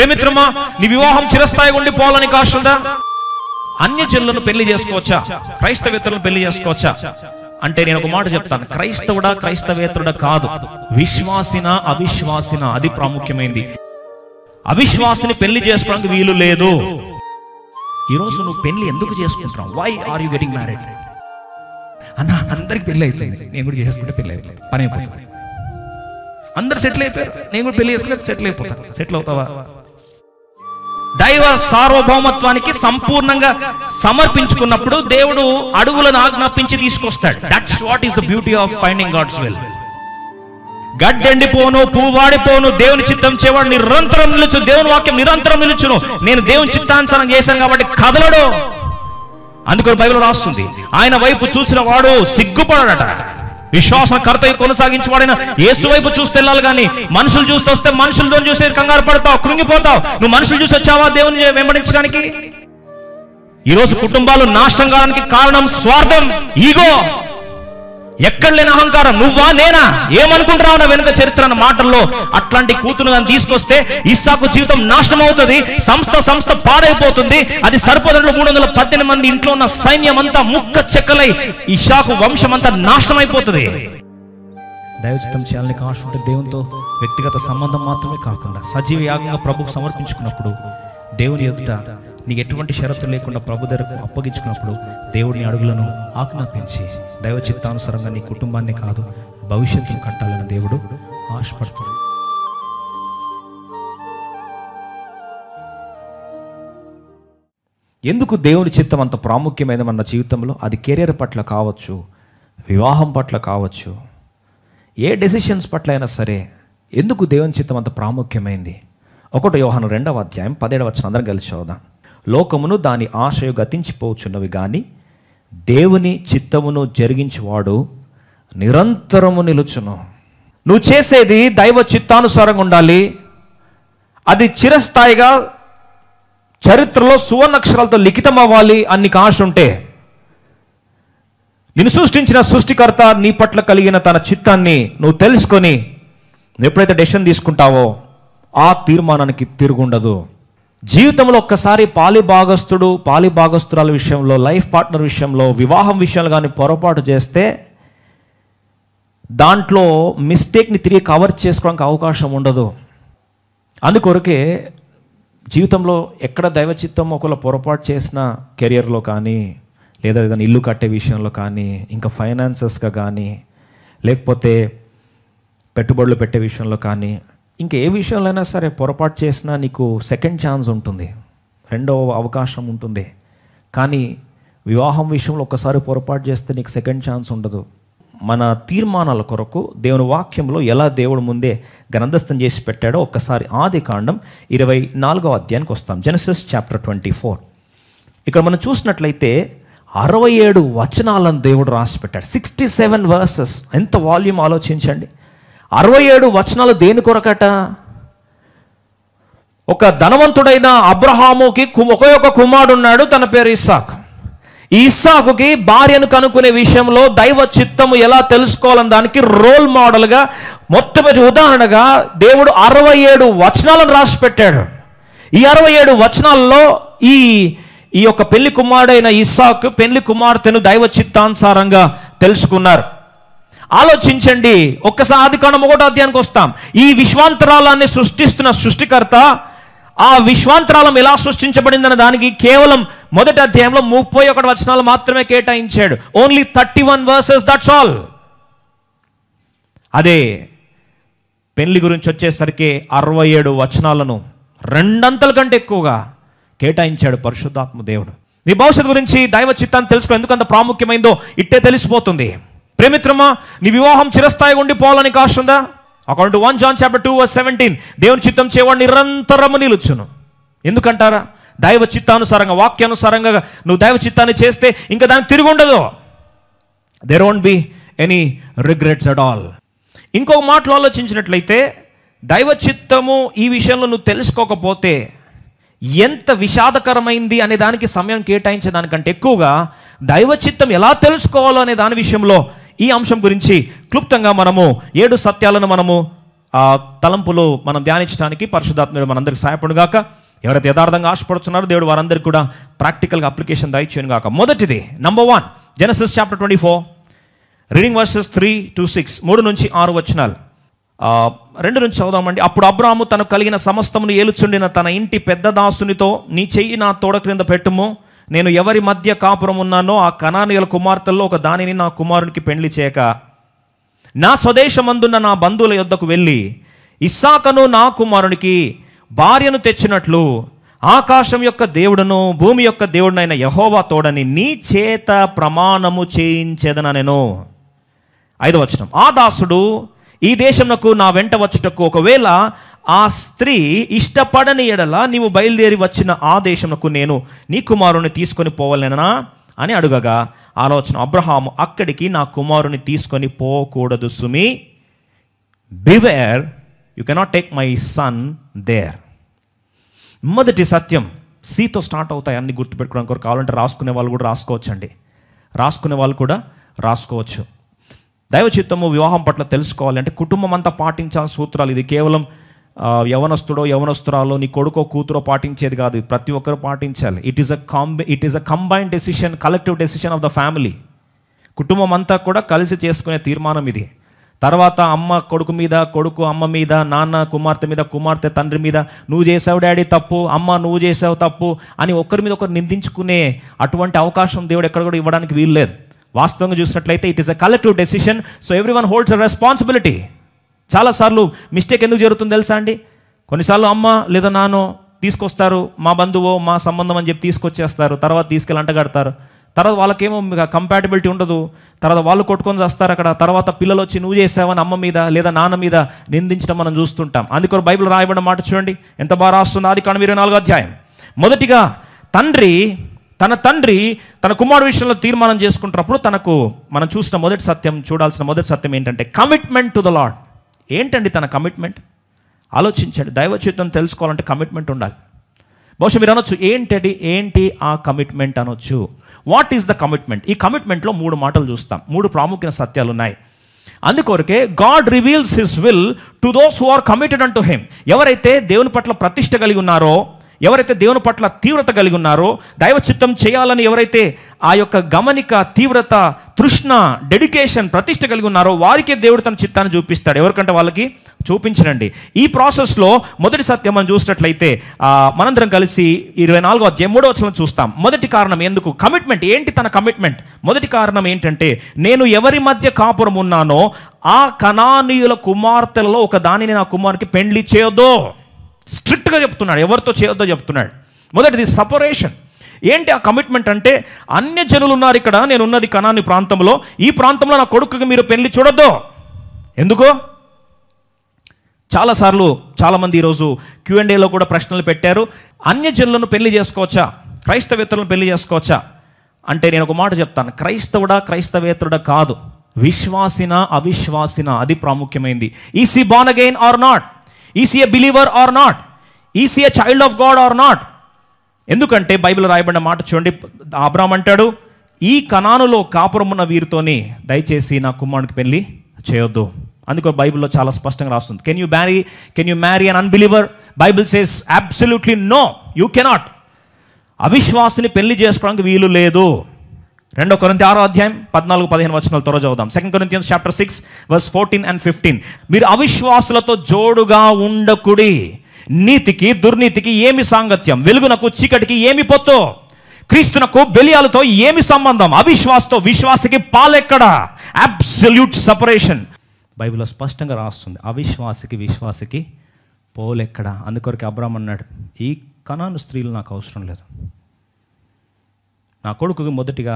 ప్రేమిత్రమా నీ వివాహం చిరస్థాయి పోవాలని ఉండిపోవాలని అన్ని అన్యజనులను పెళ్లి చేసుకోవచ్చా క్రైస్తవేత్తలను పెళ్లి చేసుకోవచ్చా అంటే నేను ఒక మాట చెప్తాను క్రైస్తవుడా క్రైస్తవేతరుడా కాదు విశ్వాసిన అవిశ్వాసిన అది ప్రాముఖ్యమైంది అవిశ్వాసిని పెళ్లి చేసుకోవడానికి వీలు లేదు ఈరోజు నువ్వు పెళ్లి ఎందుకు చేసుకుంటున్నావు why are you getting married అన్న అందరికి పెళ్లి అవుతుంది నేను కూడా చేసుకుంటే పెళ్లి అవుతుంది పని అయిపోతుంది అందరు సెటిల్ అయిపోయారు నేను కూడా పెళ్లి చేసుకుంటే సెటిల్ అయిపోతాను సెటిల్ అవుతావా దైవ సార్వభౌమత్వానికి సంపూర్ణంగా సమర్పించుకున్నప్పుడు దేవుడు అడుగులను ఆజ్ఞాపించి తీసుకొస్తాడు that's what is the beauty of finding God's will పువ్వు వాడిపోను దేవుని చిత్తం చేవాడు నిరంతరం నిలుచు దేవుని వాక్యం నిరంతరం నిలుచును నేను దేవుని చిత్తానుసరం చేశాను కాబట్టి కదలడు అందుకని బైబిల్ రాస్తుంది ఆయన వైపు చూసిన వాడు సిగ్గుపడట విశ్వాసకర్తయ్య కొనసాగించబడిన ఏసు వైపు చూస్తెళ్ళాలి కానీ మనుషులు చూస్తే వస్తే మనుషులతో చూసి కంగారు పడతావు కృంగిపోతావు నువ్వు మనుషులు చూసి వచ్చావా దేవుని వెంబడించడానికి ఈరోజు కుటుంబాలు నాశనం కావడానికి కారణం స్వార్థం ఈగో ఎక్కడ లేని అహంకారం నువ్వా నేనా ఏమనుకుంటున్నావు నా వెనుక చరిత్ర అన్న మాటల్లో అట్లాంటి కూతురు కానీ తీసుకొస్తే ఇస్సాకు జీవితం నాశనం అవుతుంది సంస్థ సంస్థ పాడైపోతుంది అది సరిపదంలో మూడు వందల పద్దెనిమిది మంది ఇంట్లో ఉన్న సైన్యం అంతా ముక్క చెక్కలై ఇషాకు వంశం అంతా నాశనం అయిపోతుంది దైవచితం చేయాలని కావాల్సి దేవునితో వ్యక్తిగత సంబంధం మాత్రమే కాకుండా సజీవ యాగంగా ప్రభుకు సమర్పించుకున్నప్పుడు దేవుని యొక్క నీకు ఎటువంటి షరతు లేకుండా ప్రభు దగ్గరకు అప్పగించుకున్నప్పుడు దేవుడిని అడుగులను ఆజ్ఞాపించి దైవ చిత్తానుసరంగా నీ కుటుంబాన్ని కాదు భవిష్యత్తు కట్టాలని దేవుడు ఆశపడుతున్నాడు ఎందుకు దేవుని చిత్తం అంత ప్రాముఖ్యమైన మన జీవితంలో అది కెరీర్ పట్ల కావచ్చు వివాహం పట్ల కావచ్చు ఏ డెసిషన్స్ పట్ల అయినా సరే ఎందుకు దేవుని చిత్తం అంత ప్రాముఖ్యమైంది ఒకటి వ్యవహారం రెండవ అధ్యాయం పదిహేడవ అందరం కలిసి చూద్దాం లోకమును దాని ఆశయ గతించిపోచున్నవి కానీ దేవుని చిత్తమును జరిగించేవాడు నిరంతరము నిలుచును నువ్వు చేసేది దైవ చిత్తానుసారంగా ఉండాలి అది చిరస్థాయిగా చరిత్రలో సువర్ణక్షరాలతో లిఖితం అవ్వాలి అని నీకు ఆశ ఉంటే నిన్ను సృష్టించిన సృష్టికర్త నీ పట్ల కలిగిన తన చిత్తాన్ని నువ్వు తెలుసుకొని నువ్వు ఎప్పుడైతే డెసిషన్ తీసుకుంటావో ఆ తీర్మానానికి తిరుగుండదు జీవితంలో ఒక్కసారి పాలి భాగస్థుడు పాలి భాగస్థురాల విషయంలో లైఫ్ పార్ట్నర్ విషయంలో వివాహం విషయంలో కానీ పొరపాటు చేస్తే దాంట్లో మిస్టేక్ని తిరిగి కవర్ చేసుకోవడానికి అవకాశం ఉండదు అందుకొరకే జీవితంలో ఎక్కడ దైవచిత్తం ఒకవేళ పొరపాటు చేసిన కెరియర్లో కానీ లేదా ఏదైనా ఇల్లు కట్టే విషయంలో కానీ ఇంకా ఫైనాన్సెస్గా కానీ లేకపోతే పెట్టుబడులు పెట్టే విషయంలో కానీ ఇంకా ఏ విషయంలోనైనా సరే పొరపాటు చేసినా నీకు సెకండ్ ఛాన్స్ ఉంటుంది రెండవ అవకాశం ఉంటుంది కానీ వివాహం విషయంలో ఒకసారి పొరపాటు చేస్తే నీకు సెకండ్ ఛాన్స్ ఉండదు మన తీర్మానాల కొరకు దేవుని వాక్యంలో ఎలా దేవుడు ముందే గ్రంథస్థం చేసి పెట్టాడో ఒక్కసారి ఆది కాండం ఇరవై నాలుగో అధ్యాయానికి వస్తాం జెనసిస్ చాప్టర్ ట్వంటీ ఫోర్ ఇక్కడ మనం చూసినట్లయితే అరవై ఏడు వచనాలను దేవుడు రాసి పెట్టాడు సిక్స్టీ సెవెన్ వర్సెస్ ఎంత వాల్యూమ్ ఆలోచించండి అరవై ఏడు వచనాలు దేని కొరకట ఒక ధనవంతుడైన అబ్రహాముకి ఒకే ఒక కుమారుడు ఉన్నాడు తన పేరు ఇస్సాక్ ఇస్సాకుకి భార్యను కనుక్కునే విషయంలో దైవ చిత్తము ఎలా తెలుసుకోవాలని దానికి రోల్ మోడల్గా మొట్టమొదటి ఉదాహరణగా దేవుడు అరవై ఏడు వచనాలను రాసి పెట్టాడు ఈ అరవై ఏడు వచనాల్లో ఈ ఈ యొక్క పెళ్లి కుమారుడైన ఇస్సాకు పెళ్లి కుమార్తెను దైవ చిత్తానుసారంగా తెలుసుకున్నారు ఆలోచించండి ఒక్కసారి ఆదికాండం ఒకటో అధ్యాయానికి వస్తాం ఈ విశ్వాంతరాలాన్ని సృష్టిస్తున్న సృష్టికర్త ఆ విశ్వాంతరాలం ఎలా సృష్టించబడిందన్న దానికి కేవలం మొదటి అధ్యాయంలో ముప్పై ఒకటి వచనాలు మాత్రమే కేటాయించాడు only thirty one verses that's all అదే పెళ్లి గురించి వచ్చేసరికి అరవై ఏడు వచనాలను రెండంతల కంటే ఎక్కువగా కేటాయించాడు పరిశుద్ధాత్మ దేవుడు నీ భవిష్యత్తు గురించి దైవ చిత్తాన్ని తెలుసుకో ఎందుకంత ప్రాముఖ్యమైందో ఇట్టే తెలిసిపోతుంది ప్రేమిత్రమా నీ వివాహం పోవాలని ఉండిపోవాలని ఉందా account one John chapter two verse seventeen దేవుని చిత్తం చేయవాడు నిరంతరము నిలుచును ఎందుకంటారా దైవ చిత్తానుసారంగా వాక్యానుసారంగా నువ్వు దైవ చిత్తాన్ని చేస్తే ఇంకా దానికి తిరిగి ఉండదు there won't be any regrets at all ఇంకొక మాటలు ఆలోచించినట్లయితే దైవ చిత్తము ఈ విషయంలో నువ్వు తెలుసుకోకపోతే ఎంత విషాదకరమైంది అనే దానికి సమయం కేటాయించే దానికంటే ఎక్కువగా దైవ చిత్తం ఎలా తెలుసుకోవాలో అనే దాని విషయంలో ఈ అంశం గురించి క్లుప్తంగా మనము ఏడు సత్యాలను మనము ఆ తలంపులో మనం ధ్యానించడానికి పరిశుధాత్ముడు మనందరికి సహాయపడుగాక ఎవరైతే యథార్థంగా ఆశపడుతున్నారో దేవుడు వారందరికీ కూడా ప్రాక్టికల్గా అప్లికేషన్ దయచేయను కాక మొదటిది number one Genesis chapter twenty four reading verses three to six మూడు నుంచి ఆరు వచనాలు రెండు నుంచి చదుదామండి అప్పుడు అబ్రాహ్ము తనకు కలిగిన సమస్తమును ఏలుచుండిన తన ఇంటి పెద్ద దాసునితో నీ చెయ్యి నా తోడ క్రింద పెట్టుము నేను ఎవరి మధ్య కాపురం ఉన్నానో ఆ కణానియుల కుమార్తెల్లో ఒక దానిని నా కుమారునికి పెండ్లి చేయక నా స్వదేశమందున్న నా బంధువుల యొద్దకు వెళ్ళి ఇస్సాకను నా కుమారునికి భార్యను తెచ్చినట్లు ఆకాశం యొక్క దేవుడును భూమి యొక్క దేవుడునైన యహోవా తోడని నీ చేత ప్రమాణము చేయించేదన నేను ఐదవచనం ఆ దాసుడు ఈ దేశంకు నా వెంట వచ్చుటకు ఒకవేళ ఆ స్త్రీ ఇష్టపడని ఎడల నీవు బయలుదేరి వచ్చిన ఆ దేశంకు నేను నీ కుమారుని తీసుకొని పోవలేననా అని అడుగగా ఆలోచన అబ్రహాము అక్కడికి నా కుమారుని తీసుకొని పోకూడదు సుమి beware you cannot take my son there మొదటి సత్యం సీతో స్టార్ట్ అవుతాయి అన్ని గుర్తుపెట్టుకోవడానికి కొరకు కావాలంటే రాసుకునే వాళ్ళు కూడా రాసుకోవచ్చండి రాసుకునే వాళ్ళు కూడా రాసుకోవచ్చు దైవ చిత్తము వివాహం పట్ల తెలుసుకోవాలి అంటే కుటుంబం అంతా పాటించాల్సిన సూత్రాలు ఇది కేవలం యవనస్తుడో యవనస్తురాలో నీ కొడుకో కూతురో పాటించేది కాదు ప్రతి ఒక్కరు పాటించాలి it is a combi it is a combined decision collective decision of the family కుటుంబం అంతా కూడా కలిసి చేసుకునే తీర్మానం ఇది తర్వాత అమ్మ కొడుకు మీద కొడుకు అమ్మ మీద నాన్న కుమార్తె మీద కుమార్తె తండ్రి మీద నువ్వు చేసావు డాడీ తప్పు అమ్మ నువ్వు చేసావు తప్పు అని ఒకరి మీద ఒకరు నిందించుకునే అటువంటి అవకాశం దేవుడు ఎక్కడ కూడా ఇవ్వడానికి వీల్లేదు వాస్తవంగా చూసినట్లయితే it is a collective decision so everyone holds a responsibility చాలాసార్లు మిస్టేక్ ఎందుకు జరుగుతుంది తెలుసా అండి కొన్నిసార్లు అమ్మ లేదా నాన్నో తీసుకొస్తారు మా బంధువో మా సంబంధం అని చెప్పి తీసుకొచ్చేస్తారు తర్వాత తీసుకెళ్ళి అంటగడతారు తర్వాత వాళ్ళకేమో కంపాటబిలిటీ ఉండదు తర్వాత వాళ్ళు కొట్టుకొని చేస్తారు అక్కడ తర్వాత పిల్లలు వచ్చి నువ్వు చేసావని అమ్మ మీద లేదా నాన్న మీద నిందించడం మనం చూస్తుంటాం అందుకొరకు బైబిల్ రాయబడిన మాట చూడండి ఎంత బాగా రాస్తుంది అది కానీ ఇరవై నాలుగో అధ్యాయం మొదటిగా తండ్రి తన తండ్రి తన కుమారుడు విషయంలో తీర్మానం చేసుకుంటున్నప్పుడు తనకు మనం చూసిన మొదటి సత్యం చూడాల్సిన మొదటి సత్యం ఏంటంటే కమిట్మెంట్ టు ద లాడ్ ఏంటండి తన కమిట్మెంట్ ఆలోచించండి దైవచిత్తం తెలుసుకోవాలంటే కమిట్మెంట్ ఉండాలి బహుశా మీరు అనొచ్చు ఏంటండి ఏంటి ఆ కమిట్మెంట్ అనొచ్చు వాట్ ఈస్ ద కమిట్మెంట్ ఈ కమిట్మెంట్లో మూడు మాటలు చూస్తాం మూడు ప్రాముఖ్యత సత్యాలు ఉన్నాయి అందుకొరకే God reveals his will to those who are committed unto him ఎవరైతే దేవుని పట్ల ప్రతిష్ట కలిగి ఉన్నారో ఎవరైతే దేవుని పట్ల తీవ్రత కలిగి ఉన్నారో దైవ చిత్తం చేయాలని ఎవరైతే ఆ యొక్క గమనిక తీవ్రత తృష్ణ డెడికేషన్ ప్రతిష్ట కలిగి ఉన్నారో వారికే దేవుడు తన చిత్తాన్ని చూపిస్తాడు ఎవరికంటే వాళ్ళకి చూపించనండి ఈ ప్రాసెస్లో మొదటి సత్యం మనం చూసినట్లయితే మనందరం కలిసి ఇరవై నాలుగో అధ్యాయం మూడో వచ్చిన చూస్తాం మొదటి కారణం ఎందుకు కమిట్మెంట్ ఏంటి తన కమిట్మెంట్ మొదటి కారణం ఏంటంటే నేను ఎవరి మధ్య కాపురం ఉన్నానో ఆ కణానీయుల కుమార్తెలలో ఒక దానిని నా కుమార్కి పెండ్లి చేయదో స్ట్రిక్ట్గా చెప్తున్నాడు ఎవరితో చేయొద్దో చెప్తున్నాడు మొదటిది సపరేషన్ ఏంటి ఆ కమిట్మెంట్ అంటే అన్య జనులు ఉన్నారు ఇక్కడ నేను ఉన్నది కనాని ప్రాంతంలో ఈ ప్రాంతంలో నా కొడుకుకి మీరు పెళ్లి చూడొద్దు ఎందుకు చాలాసార్లు చాలామంది ఈరోజు క్యూఎండేలో కూడా ప్రశ్నలు పెట్టారు జనులను పెళ్లి చేసుకోవచ్చా క్రైస్తవేతరులను పెళ్లి చేసుకోవచ్చా అంటే నేను ఒక మాట చెప్తాను క్రైస్తవుడా క్రైస్తవేతరుడా కాదు విశ్వాసిన అవిశ్వాసిన అది ప్రాముఖ్యమైంది is he born again or not is a believer or not is a child of God or not ఎందుకంటే బైబిల్ రాయబడిన మాట చూడండి ఆబ్రామ్ అంటాడు ఈ కణానులో కాపురమున్న వీరితోని దయచేసి నా కుమ్మానికి పెళ్ళి చేయొద్దు అందుకో బైబిల్లో చాలా స్పష్టంగా రాస్తుంది can you marry can you marry an unbeliever Bible says absolutely no you cannot అవిశ్వాసిని పెళ్లి చేసుకోవడానికి వీలు లేదు రెండో కొరింత ఆరో అధ్యాయం పద్నాలుగు పదిహేను వచనాలు త్వర చదువుదాం second Corinthians chapter six verse fourteen and fifteen మీరు అవిశ్వాసులతో జోడుగా ఉండకుడి నీతికి దుర్నీతికి ఏమి సాంగత్యం వెలుగునకు చీకటికి ఏమి పొత్తు క్రీస్తునకు బెలియాలతో ఏమి సంబంధం అవిశ్వాసతో విశ్వాసకి పాలెక్కడ అబ్సల్యూట్ సపరేషన్ బైబిల్లో స్పష్టంగా రాస్తుంది అవిశ్వాసకి విశ్వాసకి పోలెక్కడ అందుకొరకు అబ్రామ్ అన్నాడు ఈ కణాను స్త్రీలు నాకు అవసరం లేదు నా కొడుకుకి మొదటిగా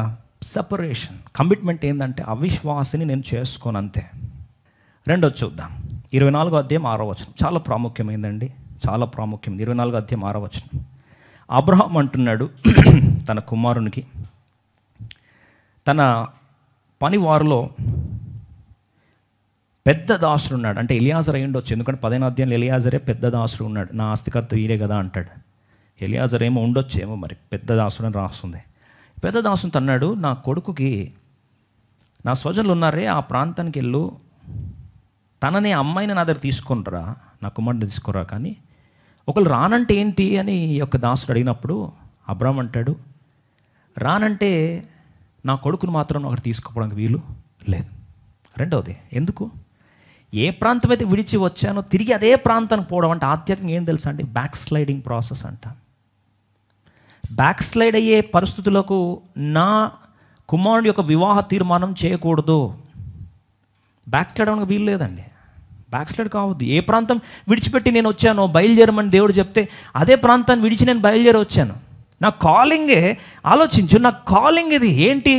సపరేషన్ కమిట్మెంట్ ఏంటంటే అవిశ్వాసిని నేను చేసుకోను అంతే రెండోది చూద్దాం ఇరవై నాలుగో అధ్యాయం ఆరో వచనం చాలా ప్రాముఖ్యమైందండి చాలా ప్రాముఖ్యం ఇరవై నాలుగో అధ్యాయం ఆరో వచనం అబ్రహం అంటున్నాడు తన కుమారునికి తన పనివారిలో పెద్ద దాసుడు ఉన్నాడు అంటే ఇలియాజర్ అయ్యి ఉండొచ్చు ఎందుకంటే పదైన అధ్యాయంలో ఎలియాజరే పెద్ద దాసుడు ఉన్నాడు నా ఆస్తికర్త వీరే కదా అంటాడు ఇలియాజర్ ఏమో ఉండొచ్చు ఏమో మరి పెద్ద దాసుడు అని రాస్తుంది పెద్ద దాసు అన్నాడు నా కొడుకుకి నా స్వజనులు ఉన్నారే ఆ ప్రాంతానికి వెళ్ళు తనని అమ్మాయిని నా దగ్గర తీసుకుంటారా నా కుమారుడు తీసుకురా కానీ ఒకళ్ళు రానంటే ఏంటి అని ఈ యొక్క దాసుడు అడిగినప్పుడు అబ్రామ్ అంటాడు రానంటే నా కొడుకును మాత్రం ఒకటి తీసుకోవడానికి వీలు లేదు రెండవది ఎందుకు ఏ ప్రాంతం అయితే విడిచి వచ్చానో తిరిగి అదే ప్రాంతానికి పోవడం అంటే ఆధ్యాత్మికంగా ఏం తెలుసా అండి బ్యాక్ స్లైడింగ్ ప్రాసెస్ అంటాను బ్యాక్ స్లైడ్ అయ్యే పరిస్థితులకు నా కుమారుడు యొక్క వివాహ తీర్మానం చేయకూడదు బ్యాక్ స్లైడ్ అవడానికి వీలు లేదండి బ్యాక్ స్లైడ్ కావద్దు ఏ ప్రాంతం విడిచిపెట్టి నేను వచ్చానో బయలుదేరమని దేవుడు చెప్తే అదే ప్రాంతాన్ని విడిచి నేను బయలుదేరి వచ్చాను నా కాలింగే ఆలోచించు నా కాలింగ్ ఇది ఏంటి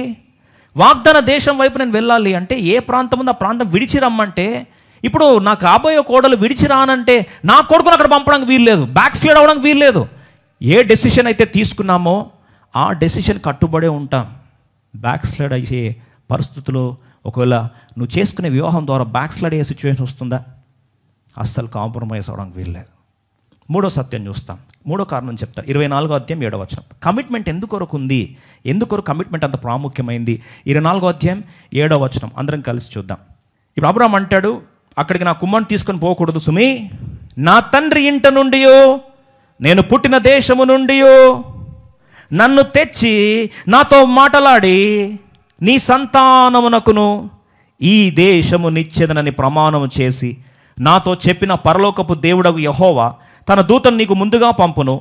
వాగ్దాన దేశం వైపు నేను వెళ్ళాలి అంటే ఏ ప్రాంతం ఉందో ఆ ప్రాంతం విడిచి రమ్మంటే ఇప్పుడు నాకు ఆబోయే కోడలు విడిచి రానంటే నా కొడుకును అక్కడ పంపడానికి వీల్లేదు బ్యాక్ స్లైడ్ అవడానికి వీల్లేదు ఏ డెసిషన్ అయితే తీసుకున్నామో ఆ డెసిషన్ కట్టుబడే ఉంటాం బ్యాక్ స్లైడ్ అయ్యే పరిస్థితులు ఒకవేళ నువ్వు చేసుకునే వివాహం ద్వారా బ్యాక్ స్లైడ్ అయ్యే సిచ్యువేషన్ వస్తుందా అస్సలు కాంప్రమైజ్ అవడానికి వీల్లేదు మూడో సత్యం చూస్తాం మూడో కారణం చెప్తారు ఇరవై నాలుగో అధ్యాయం ఏడవ వచ్చిన కమిట్మెంట్ ఎందుకొరకు ఉంది ఎందుకొరకు కమిట్మెంట్ అంత ప్రాముఖ్యమైంది ఇరవై నాలుగో అధ్యాయం ఏడవ వచనం అందరం కలిసి చూద్దాం ఇప్పుడు అబ్రామ్ అంటాడు అక్కడికి నా కుమ్మని తీసుకొని పోకూడదు సుమి నా తండ్రి ఇంట నుండియో నేను పుట్టిన దేశము నుండి నన్ను తెచ్చి నాతో మాటలాడి నీ సంతానమునకును ఈ దేశము నిచ్చేదనని ప్రమాణం చేసి నాతో చెప్పిన పరలోకపు దేవుడగు యహోవా తన దూతను నీకు ముందుగా పంపును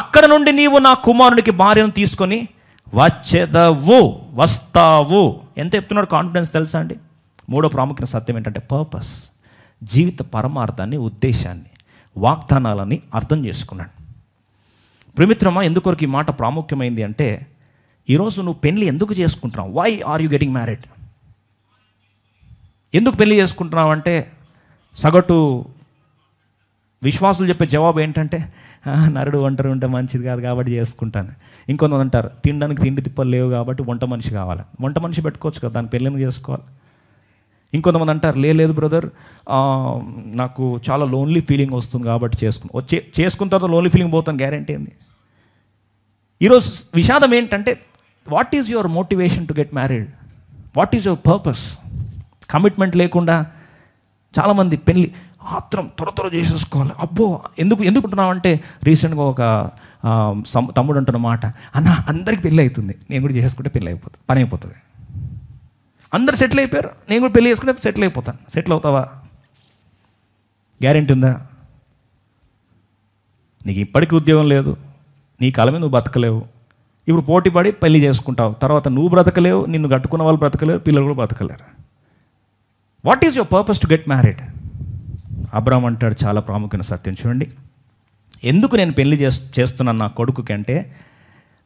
అక్కడ నుండి నీవు నా కుమారునికి భార్యను తీసుకొని వచ్చేదవు వస్తావు ఎంత చెప్తున్నాడు కాన్ఫిడెన్స్ తెలుసా అండి మూడో ప్రాముఖ్యత సత్యం ఏంటంటే పర్పస్ జీవిత పరమార్థాన్ని ఉద్దేశాన్ని వాగ్దానాలని అర్థం చేసుకున్నాడు ప్రమిత్రమా ఎందుకొరకు ఈ మాట ప్రాముఖ్యమైంది అంటే ఈరోజు నువ్వు పెళ్ళి ఎందుకు చేసుకుంటున్నావు why are you getting married ఎందుకు పెళ్ళి చేసుకుంటున్నావు అంటే సగటు విశ్వాసులు చెప్పే జవాబు ఏంటంటే నరుడు ఒంటరి ఉంటే మంచిది కాదు కాబట్టి చేసుకుంటాను ఇంకొందరు అంటారు తినడానికి తిండి తిప్పలు లేవు కాబట్టి వంట మనిషి కావాలి వంట మనిషి పెట్టుకోవచ్చు కదా దాన్ని పెళ్ళి ఎందుకు చేసుకోవాలి ఇంకొంతమంది అంటారు లేదు బ్రదర్ నాకు చాలా లోన్లీ ఫీలింగ్ వస్తుంది కాబట్టి చేసుకుని వచ్చే చేసుకున్న తర్వాత లోన్లీ ఫీలింగ్ పోతాను గ్యారంటీ ఏంది ఈరోజు విషాదం ఏంటంటే what is your motivation to get married what is your purpose commitment లేకుండా చాలామంది పెళ్ళి ఆత్రం త్వర త్వర చేసేసుకోవాలి అబ్బో ఎందుకు ఎందుకుంటున్నామంటే రీసెంట్గా ఒక తమ్ముడు అంటున్న మాట అన్న అందరికి పెళ్ళి అవుతుంది నేను కూడా చేసేసుకుంటే పెళ్ళి అయిపోతుంది పని అయిపోతుంది అందరు సెటిల్ అయిపోయారు నేను కూడా పెళ్లి చేసుకుంటే సెటిల్ అయిపోతాను సెటిల్ అవుతావా గ్యారెంటీ ఉందా నీకు ఇప్పటికీ ఉద్యోగం లేదు నీ కాలమే నువ్వు బతకలేవు ఇప్పుడు పోటీపడి పెళ్లి చేసుకుంటావు తర్వాత నువ్వు బ్రతకలేవు నిన్ను కట్టుకున్న వాళ్ళు బ్రతకలేవు పిల్లలు కూడా బ్రతకలేరు what is your purpose to get married Abram అంటాడు చాలా ప్రాముఖ్యమైన సత్యం చూడండి ఎందుకు నేను పెళ్లి చేస్తున్నాను నా కొడుకుకి అంటే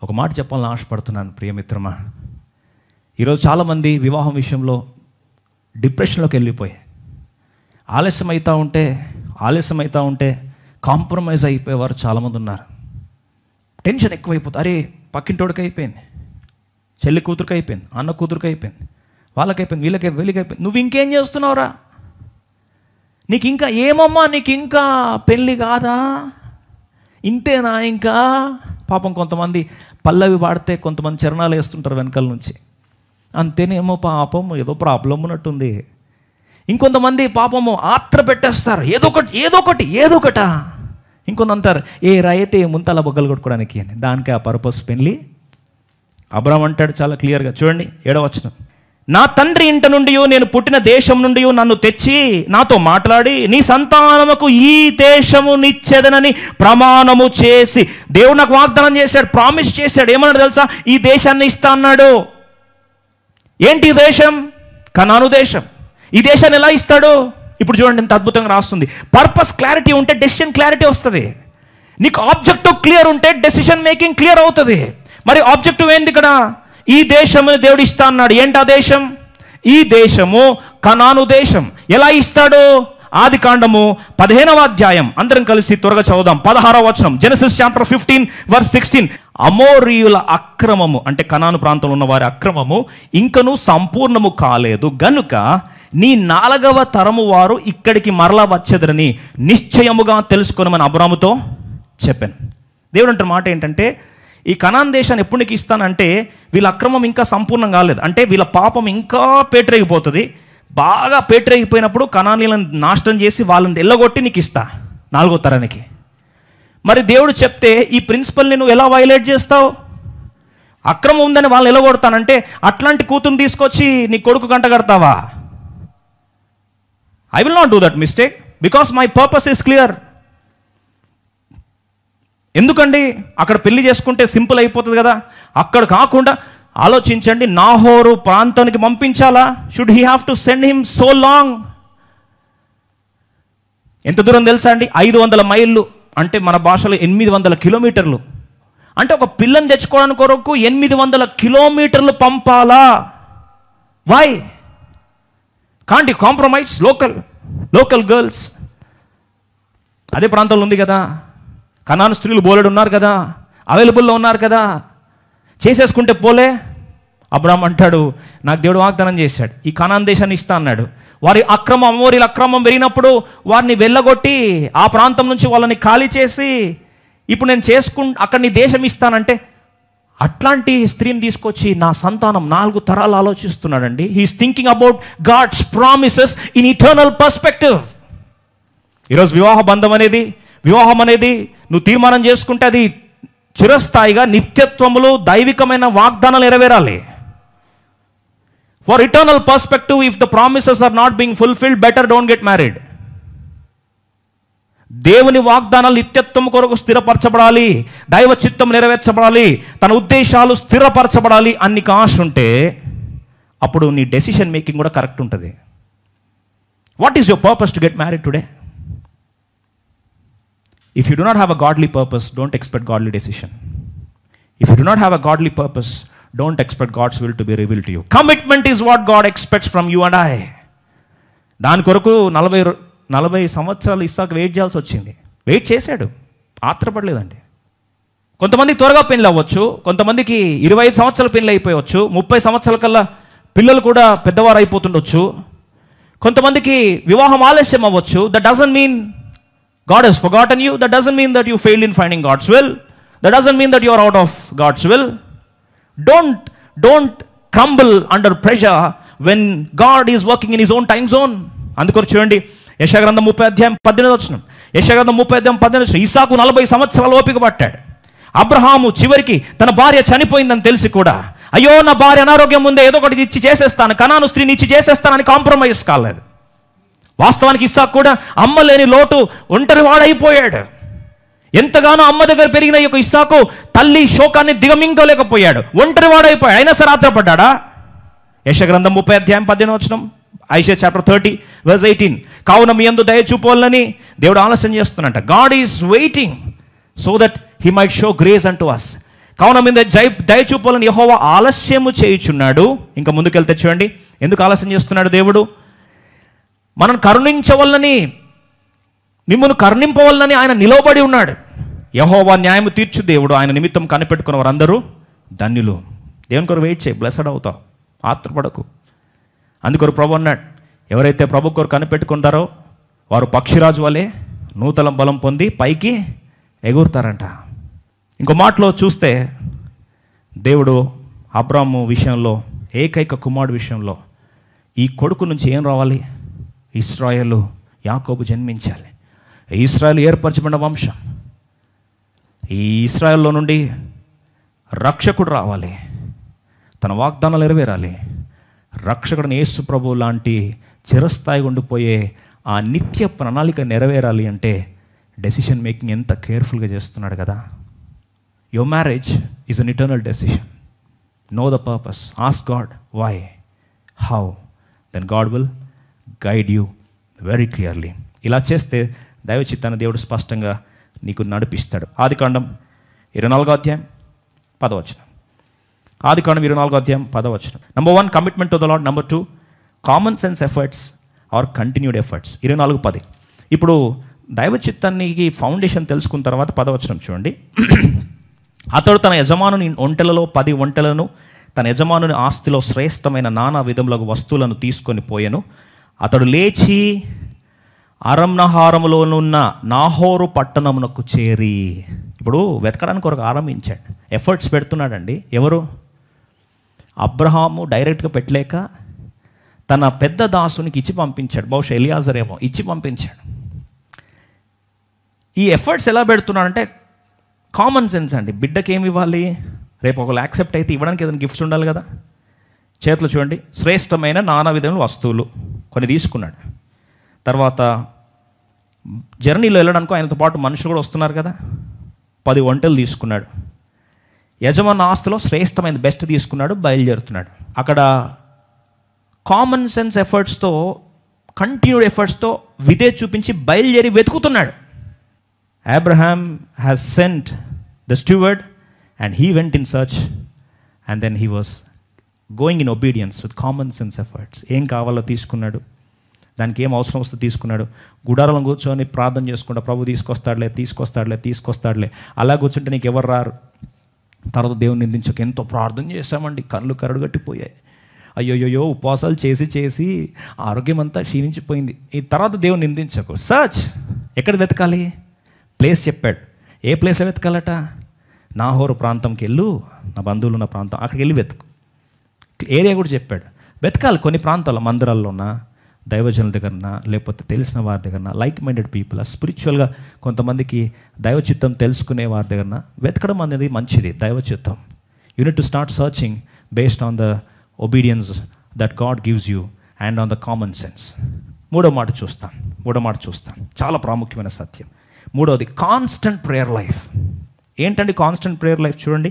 ఒక మాట చెప్పాలని ఆశపడుతున్నాను ప్రియమిత్రమా ఈరోజు చాలామంది వివాహం విషయంలో డిప్రెషన్లోకి వెళ్ళిపోయాయి ఆలస్యం అవుతూ ఉంటే ఆలస్యం అవుతూ ఉంటే కాంప్రమైజ్ అయిపోయేవారు చాలామంది ఉన్నారు టెన్షన్ ఎక్కువైపోతుంది అరే పక్కింటోడికి అయిపోయింది చెల్లి కూతురికి అయిపోయింది అన్న కూతురికి అయిపోయింది వాళ్ళకైపోయింది వీళ్ళకి వీళ్ళకి అయిపోయింది నువ్వు ఇంకేం చేస్తున్నావురా నీకు ఇంకా ఏమమ్మా నీకు ఇంకా పెళ్ళి కాదా ఇంతేనా ఇంకా పాపం కొంతమంది పల్లవి పాడితే కొంతమంది చరణాలు వేస్తుంటారు వెనకాల నుంచి అంతేనేమో పాపం ఏదో ప్రాబ్లం ఉన్నట్టుంది ఇంకొంతమంది పాపము ఆత్ర పెట్టేస్తారు ఏదో ఒకటి ఏదో ఒకటి ఏదో ఒకట ఇంకొంత అంటారు ఏ రాయితే ముంతల బొగ్గలు కొట్టుకోవడానికి అని దానికి ఆ పర్పస్ పెళ్ళి అబ్రామ్ అంటాడు చాలా క్లియర్గా చూడండి ఏడవచనం నా తండ్రి ఇంట నుండి నేను పుట్టిన దేశం నుండి నన్ను తెచ్చి నాతో మాట్లాడి నీ సంతానముకు ఈ దేశము నిచ్చేదనని ప్రమాణము చేసి దేవుడు నాకు వాగ్దానం చేశాడు ప్రామిస్ చేశాడు ఏమన్నాడు తెలుసా ఈ దేశాన్ని ఇస్తా అన్నాడు ఏంటి దేశం కనాను దేశం ఈ దేశాన్ని ఎలా ఇస్తాడు ఇప్పుడు చూడండి ఎంత అద్భుతంగా రాస్తుంది పర్పస్ క్లారిటీ ఉంటే డెసిషన్ క్లారిటీ వస్తుంది నీకు ఆబ్జెక్టివ్ క్లియర్ ఉంటే డెసిషన్ మేకింగ్ క్లియర్ అవుతుంది మరి ఆబ్జెక్టివ్ ఏంది ఇక్కడ ఈ దేశం దేవుడు ఇస్తా అన్నాడు ఏంటి ఆ దేశం ఈ దేశము కనాను దేశం ఎలా ఇస్తాడు ఆది కాండము పదిహేనవ అధ్యాయం అందరం కలిసి త్వరగా చదువుదాం పదహారవ వచనం Genesis chapter fifteen verse sixteen అమోరియుల అక్రమము అంటే కనాను ప్రాంతంలో ఉన్న వారి అక్రమము ఇంకనూ సంపూర్ణము కాలేదు గనుక నీ నాలుగవ తరము వారు ఇక్కడికి మరలా వచ్చేదరని నిశ్చయముగా తెలుసుకొనమని అబ్రాముతో చెప్పాను దేవుడు అంటే మాట ఏంటంటే ఈ కనాన్ దేశాన్ని ఎప్పుడు నీకు ఇస్తానంటే వీళ్ళ అక్రమం ఇంకా సంపూర్ణం కాలేదు అంటే వీళ్ళ పాపం ఇంకా పేటరేగిపోతుంది బాగా పేటరేగిపోయినప్పుడు కణానీలను నాశనం చేసి వాళ్ళని ఎల్లగొట్టి నీకు ఇస్తా నాలుగో తరానికి మరి దేవుడు చెప్తే ఈ ప్రిన్సిపల్ని నువ్వు ఎలా వైలేట్ చేస్తావు అక్రమం ఉందని వాళ్ళని ఎలగొడతానంటే అట్లాంటి కూతురు తీసుకొచ్చి నీ కొడుకు గంట కడతావా I will not do that mistake because my purpose is clear ఎందుకండి అక్కడ పెళ్లి చేసుకుంటే సింపుల్ అయిపోతుంది కదా అక్కడ కాకుండా ఆలోచించండి నాహోరు ప్రాంతానికి పంపించాలా should he have to send him so long ఎంత దూరం తెలుసా అండి ఐదు వందల మైళ్ళు అంటే మన భాషలో ఎనిమిది వందల కిలోమీటర్లు అంటే ఒక పిల్లని తెచ్చుకోవడానికి కొరకు ఎనిమిది వందల కిలోమీటర్లు పంపాలా why can't he compromise local local girls అదే ప్రాంతంలో ఉంది కదా కనాన స్త్రీలు బోలెడు ఉన్నారు కదా అవైలబుల్లో ఉన్నారు కదా చేసేసుకుంటే పోలే అబ్రామ్ అంటాడు నాకు దేవుడు వాగ్దానం చేశాడు ఈ కణాన్ దేశాన్ని ఇస్తా అన్నాడు వారి అక్రమ అమోరీల అక్రమం పెరిగినప్పుడు వారిని వెళ్ళగొట్టి ఆ ప్రాంతం నుంచి వాళ్ళని ఖాళీ చేసి ఇప్పుడు నేను చేసుకు అక్కడ నీ దేశం ఇస్తానంటే అట్లాంటి స్త్రీని తీసుకొచ్చి నా సంతానం నాలుగు తరాలు ఆలోచిస్తున్నాడండి he's thinking about God's promises in eternal perspective ఈరోజు వివాహ బంధం అనేది వివాహం అనేది నువ్వు తీర్మానం చేసుకుంటే అది చిరస్థాయిగా నిత్యత్వములు దైవికమైన వాగ్దానాలు నెరవేరాలి for eternal perspective if the promises are not being fulfilled better don't get married దేవుని వాగ్దానాలు నిత్యత్వం కొరకు స్థిరపరచబడాలి దైవ చిత్తం నెరవేర్చబడాలి తన ఉద్దేశాలు స్థిరపరచబడాలి అన్ని కాష్ ఉంటే అప్పుడు నీ డెసిషన్ మేకింగ్ కూడా కరెక్ట్ ఉంటుంది what is your purpose to get married today if you do not have a godly purpose don't expect godly decision if you do not have a godly purpose don't expect God's will to be reveal to you commitment is what God expects from you and I దాని కొరకు నలభై నలభై సంవత్సరాలు ఇస్తాక wait చేయాల్సి వచ్చింది wait చేశాడు ఆత్రపడలేదండి కొంతమంది త్వరగా పెళ్ళి అవ్వచ్చు కొంతమందికి ఇరవై ఐదు సంవత్సరాల పెళ్ళి అయిపోయవచ్చు ముప్పై సంవత్సరాల కల్లా పిల్లలు కూడా పెద్దవారు అయిపోతుండొచ్చు కొంతమందికి వివాహం ఆలస్యం అవ్వచ్చు that doesn't mean God has forgotten you that doesn't mean that you fail in finding God's will that doesn't mean that you are out of God's will don't don't crumble under pressure when God is working in his own time zone అందుకొని చూడండి యశగ్రంథం ముప్పై అధ్యాయం పద్దెనిమిది వచ్చిన యశగ్రంథం ముప్పై అధ్యాయం పద్దెనిమిది వచ్చిన ఇసాకు నలభై సంవత్సరాలు ఓపిక పట్టాడు అబ్రహాము చివరికి తన భార్య చనిపోయిందని తెలిసి కూడా అయ్యో నా భార్య అనారోగ్యం ముందే ఏదో ఒకటి ఇచ్చి చేసేస్తాను కనాను స్త్రీని ఇచ్చి చేసేస్తానని కాంప్రమైజ్ కాలేదు వాస్తవానికి ఇస్సాకు కూడా అమ్మ లేని లోటు వాడైపోయాడు ఎంతగానో అమ్మ దగ్గర పెరిగిన యొక్క ఇస్సాకు తల్లి శోకాన్ని దిగమింగలేకపోయాడు ఒంటరి వాడైపోయాడు అయినా సరే ఆత్రపడ్డా యశగ్రంథం ముప్పై అధ్యాయం పద్దెనిమిది వచనం Isaiah chapter thirty verse eighteen కావున మీ అందు దయ చూపాలని దేవుడు ఆలస్యం చేస్తున్నట్ట God is waiting so that he might show grace unto us కావున మీద జై దయ చూపాలని యహోవా ఆలస్యము చేయుచున్నాడు ఇంకా ముందుకెళ్తే చూడండి ఎందుకు ఆలస్యం చేస్తున్నాడు దేవుడు మనం కరుణించవల్లని మిమ్మల్ని కరుణింపవల్లని ఆయన నిలవబడి ఉన్నాడు యహోవా న్యాయం తీర్చు దేవుడు ఆయన నిమిత్తం కనిపెట్టుకున్న వారందరూ ధన్యులు దేవుని కొరకు వెయిట్ చేయి బ్లెస్డ్ అవుతావు ఆత్రపడకు అందుకొరకు ప్రభు అన్నాడు ఎవరైతే ప్రభు కొరకు కనిపెట్టుకుంటారో వారు పక్షిరాజు వలె నూతన బలం పొంది పైకి ఎగురుతారంట ఇంకో మాటలో చూస్తే దేవుడు అబ్రాము విషయంలో ఏకైక కుమారుడు విషయంలో ఈ కొడుకు నుంచి ఏం రావాలి ఇస్రాయలు యాకోబు జన్మించాలి ఇస్రాయల్ ఏర్పరచబడిన వంశం ఈ ఇస్రాయల్లో నుండి రక్షకుడు రావాలి తన వాగ్దానాలు నెరవేరాలి రక్షకుడిని యేసు ప్రభు లాంటి చిరస్థాయి ఉండిపోయే ఆ నిత్య ప్రణాళిక నెరవేరాలి అంటే డెసిషన్ మేకింగ్ ఎంత కేర్ఫుల్గా చేస్తున్నాడు కదా your marriage is an eternal decision know the purpose as God why how then God will guide you very clearly ఇలా చేస్తే దైవచిత్తాన్ని దేవుడు స్పష్టంగా నీకు నడిపిస్తాడు ఆది కాండం ఇరవై నాలుగో అధ్యాయం పదవచనం ఆది కాండం ఇరవై నాలుగో అధ్యాయం పదవచనం number one commitment to the Lord number two common sense efforts are continued efforts ఇరవై నాలుగు పది ఇప్పుడు దైవ చిత్తానికి ఫౌండేషన్ తెలుసుకున్న తర్వాత పదవచనం చూడండి అతడు తన యజమానుని ఒంటెలలో పది ఒంటెలను తన యజమానుని ఆస్తిలో శ్రేష్టమైన నానా విధములకు వస్తువులను తీసుకొని పోయాను అతడు లేచి ఉన్న నాహోరు పట్టణమునకు చేరి ఇప్పుడు వెతకడానికి కొరకు ఆరంభించాడు ఎఫర్ట్స్ పెడుతున్నాడండి ఎవరు అబ్రహాము డైరెక్ట్గా పెట్టలేక తన పెద్ద దాసునికి ఇచ్చి పంపించాడు బహుశా ఎలియాజరేమో ఇచ్చి పంపించాడు ఈ ఎఫర్ట్స్ ఎలా పెడుతున్నాడంటే కామన్ సెన్స్ అండి బిడ్డకి ఏమి ఇవ్వాలి రేపు ఒకళ్ళు యాక్సెప్ట్ అయితే ఇవ్వడానికి ఏదైనా గిఫ్ట్స్ ఉండాలి కదా చేతులు చూడండి శ్రేష్టమైన నానా విధమైన వస్తువులు కొన్ని తీసుకున్నాడు తర్వాత జర్నీలో వెళ్ళడానికి ఆయనతో పాటు మనుషులు కూడా వస్తున్నారు కదా పది వంటలు తీసుకున్నాడు యజమాన్ ఆస్తిలో శ్రేష్టమైన బెస్ట్ తీసుకున్నాడు బయలుదేరుతున్నాడు అక్కడ కామన్ సెన్స్ ఎఫర్ట్స్తో కంటిన్యూడ్ ఎఫర్ట్స్తో విదే చూపించి బయలుదేరి వెతుకుతున్నాడు Abraham has sent the steward and he went in search and then he was going in obedience with common sense efforts ఏం కావాలో తీసుకున్నాడు దానికి ఏం అవసరం వస్తే తీసుకున్నాడు గుడారంలో కూర్చొని ప్రార్థన చేసుకుంటా ప్రభు తీసుకొస్తాడులే తీసుకొస్తాడులే తీసుకొస్తాడులే అలా కూర్చుంటే నీకు ఎవరు రారు తర్వాత దేవుని నిందించక ఎంతో ప్రార్థన చేశామండి కళ్ళు కరడుగట్టిపోయాయి అయ్యోయ్యో ఉపవాసాలు చేసి చేసి ఆరోగ్యం అంతా క్షీణించిపోయింది ఈ తర్వాత దేవుని నిందించకు సచ్ ఎక్కడ వెతకాలి ప్లేస్ చెప్పాడు ఏ ప్లేస్లో వెతకాలట నాహోరు ప్రాంతంకి వెళ్ళు నా బంధువులు ఉన్న ప్రాంతం అక్కడికి వెళ్ళి వెతుకు ఏరియా కూడా చెప్పాడు వెతకాలి కొన్ని ప్రాంతాల్లో మందిరాల్లోనా దైవజనుల దగ్గరన లేకపోతే తెలిసిన వారి దగ్గరన లైక్ మైండెడ్ పీపుల్ స్పిరిచువల్గా కొంతమందికి దైవ చిత్తం తెలుసుకునే వారి దగ్గరన వెతకడం అనేది మంచిది దైవ చిత్తం you need to start searching based on the obedience that God gives you and on the common sense మూడో మాట చూస్తాం మూడో మాట చూస్తాం చాలా ప్రాముఖ్యమైన సత్యం మూడవది కాన్స్టెంట్ ప్రేయర్ లైఫ్ ఏంటండి కాన్స్టెంట్ ప్రేయర్ లైఫ్ చూడండి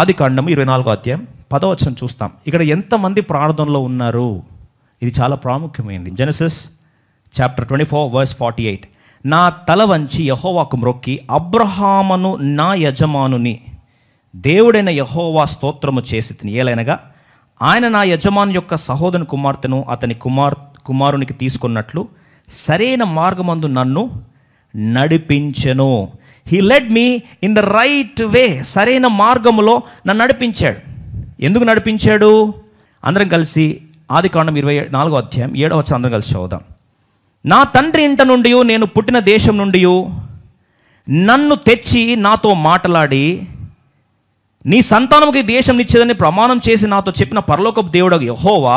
ఆది కాండము ఇరవై నాలుగో అధ్యాయం పదవచనం చూస్తాం ఇక్కడ ఎంతమంది ప్రార్థనలో ఉన్నారు ఇది చాలా ప్రాముఖ్యమైనది Genesis chapter twenty four verse forty eight నా తల వంచి యహోవాకు మ్రొక్కి అబ్రహామును నా యజమానుని దేవుడైన యహోవా స్తోత్రము చేసి తిని ఏలైనగా ఆయన నా యజమాను యొక్క సహోదరుని కుమార్తెను అతని కుమార్ కుమారునికి తీసుకున్నట్లు సరైన మార్గమందు నన్ను నడిపించెను he led me in the right way సరైన మార్గములో నన్ను నడిపించాడు ఎందుకు నడిపించాడు అందరం కలిసి ఆది కాండం ఇరవై నాలుగో అధ్యాయం ఏడవ చంద్రం కలిసి చదువుదాం నా తండ్రి ఇంట నుండి నేను పుట్టిన దేశం నుండి నన్ను తెచ్చి నాతో మాట్లాడి నీ సంతానముకి దేశం నిచ్చేదని ప్రమాణం చేసి నాతో చెప్పిన పరలోకపు దేవుడు యహోవా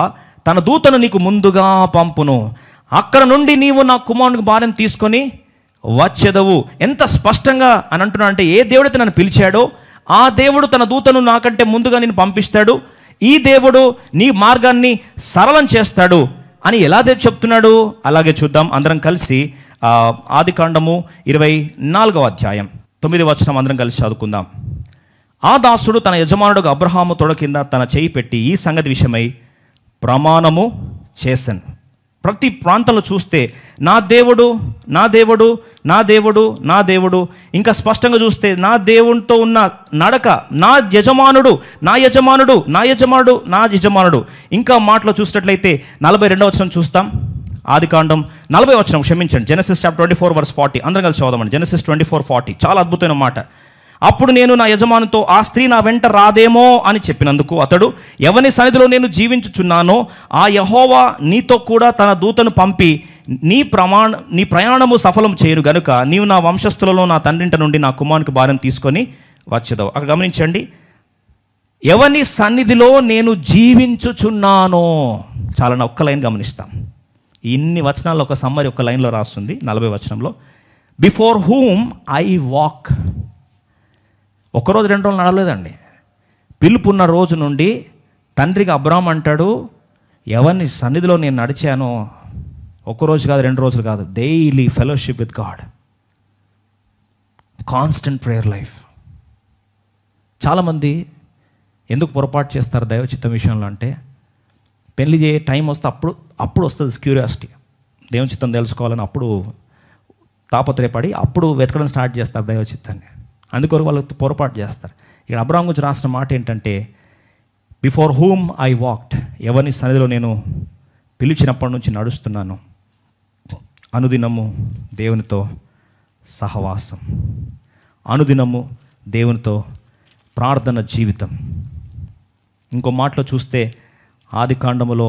తన దూతను నీకు ముందుగా పంపును అక్కడ నుండి నీవు నా కుమారునికి భార్యను తీసుకొని వచ్చేదవు ఎంత స్పష్టంగా అని అంటున్నా అంటే ఏ దేవుడైతే నన్ను పిలిచాడో ఆ దేవుడు తన దూతను నాకంటే ముందుగా నేను పంపిస్తాడు ఈ దేవుడు నీ మార్గాన్ని సరళం చేస్తాడు అని ఎలా చెప్తున్నాడు అలాగే చూద్దాం అందరం కలిసి ఆది కాండము ఇరవై నాలుగవ అధ్యాయం తొమ్మిది వచనం అందరం కలిసి చదువుకుందాం ఆ దాసుడు తన యజమానుడు అబ్రహాము తొడ కింద తన చేయి పెట్టి ఈ సంగతి విషయమై ప్రమాణము చేశాను ప్రతి ప్రాంతంలో చూస్తే నా దేవుడు నా దేవుడు నా దేవుడు నా దేవుడు ఇంకా స్పష్టంగా చూస్తే నా దేవునితో ఉన్న నడక నా యజమానుడు నా యజమానుడు నా యజమానుడు నా యజమానుడు ఇంకా మాటలో చూసినట్లయితే నలభై రెండవ వచనం చూస్తాం ఆది కాండం నలభై వచనం క్షమించండి Genesis chapter twenty four verse forty అందరం కలిసి చదవమండి జెనసిస్ ట్వంటీ ఫోర్ ఫార్టీ చాలా అద్భుతమైన మాట అప్పుడు నేను నా యజమానితో ఆ స్త్రీ నా వెంట రాదేమో అని చెప్పినందుకు అతడు ఎవని సన్నిధిలో నేను జీవించుచున్నానో ఆ యహోవా నీతో కూడా తన దూతను పంపి నీ ప్రమాణ నీ ప్రయాణము సఫలం చేయను గనుక నీవు నా వంశస్థులలో నా తండ్రింట నుండి నా కుమారునికి భార్యను తీసుకొని వచ్చేదావు అక్కడ గమనించండి ఎవని సన్నిధిలో నేను జీవించుచున్నానో చాలా ఒక్క లైన్ గమనిస్తాం ఇన్ని వచనాల్లో ఒక సమ్మరి ఒక లైన్లో రాస్తుంది నలభై వచనంలో బిఫోర్ హూమ్ ఐ వాక్ ఒకరోజు రెండు రోజులు నడలేదండి పిలుపు ఉన్న రోజు నుండి తండ్రికి అబ్రామ్ అంటాడు ఎవరిని సన్నిధిలో నేను నడిచానో రోజు కాదు రెండు రోజులు కాదు daily fellowship with God constant prayer life చాలామంది ఎందుకు పొరపాటు చేస్తారు దైవచిత్తం విషయంలో అంటే పెళ్లి చేయ టైం వస్తే అప్పుడు అప్పుడు వస్తుంది క్యూరియాసిటీ దైవచిత్తం తెలుసుకోవాలని అప్పుడు తాపత్రయపడి అప్పుడు వెతకడం స్టార్ట్ చేస్తారు దైవచిత్తాన్ని అందుకొరకు వాళ్ళు పొరపాటు చేస్తారు ఇక్కడ అబ్రాహం గురించి రాసిన మాట ఏంటంటే బిఫోర్ హూమ్ ఐ వాక్డ్ ఎవరిని సన్నిధిలో నేను పిలిచినప్పటి నుంచి నడుస్తున్నాను అనుదినము దేవునితో సహవాసం అనుదినము దేవునితో ప్రార్థన జీవితం ఇంకో మాటలో చూస్తే ఆది కాండములో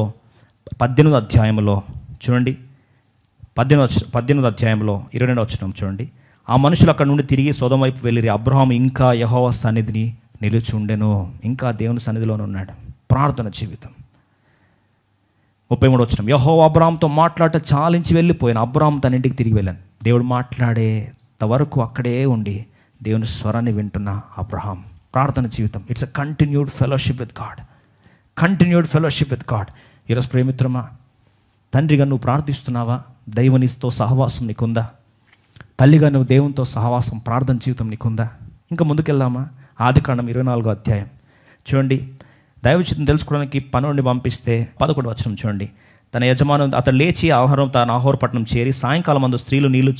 పద్దెనిమిది అధ్యాయంలో చూడండి పద్దెనిమిది పద్దెనిమిది అధ్యాయంలో ఇరవై రెండు వచ్చినాం చూడండి ఆ మనుషులు అక్కడ నుండి తిరిగి సొదం వైపు వెళ్ళిరి అబ్రహాం ఇంకా యహోవ సన్నిధిని నిలిచి ఉండెను ఇంకా దేవుని సన్నిధిలోనే ఉన్నాడు ప్రార్థన జీవితం ముప్పై మూడు వచ్చిన యహో అబ్రామ్తో మాట్లాడటం చాలించి వెళ్ళిపోయాను అబ్రామ్ తన ఇంటికి తిరిగి వెళ్ళాను దేవుడు మాట్లాడే వరకు అక్కడే ఉండి దేవుని స్వరాన్ని వింటున్న అబ్రహాం ప్రార్థన జీవితం it's a continued fellowship with God continued fellowship with God ఈరోజు ప్రేమిత్రమా తండ్రిగా నువ్వు ప్రార్థిస్తున్నావా దైవనిస్తో సహవాసం నీకుందా తల్లిగా నువ్వు దేవునితో సహవాసం ప్రార్థన జీవితం నీకుందా ఇంకా ముందుకెళ్దామా ఆది కాండం ఇరవై నాలుగో అధ్యాయం చూడండి దైవచితం తెలుసుకోవడానికి పనుండి పంపిస్తే పదకొండు వచ్చినం చూడండి తన యజమాను అతడు లేచి ఆహారం తన ఆహోరపట్నం చేరి సాయంకాలం అందు స్త్రీలు నీళ్లు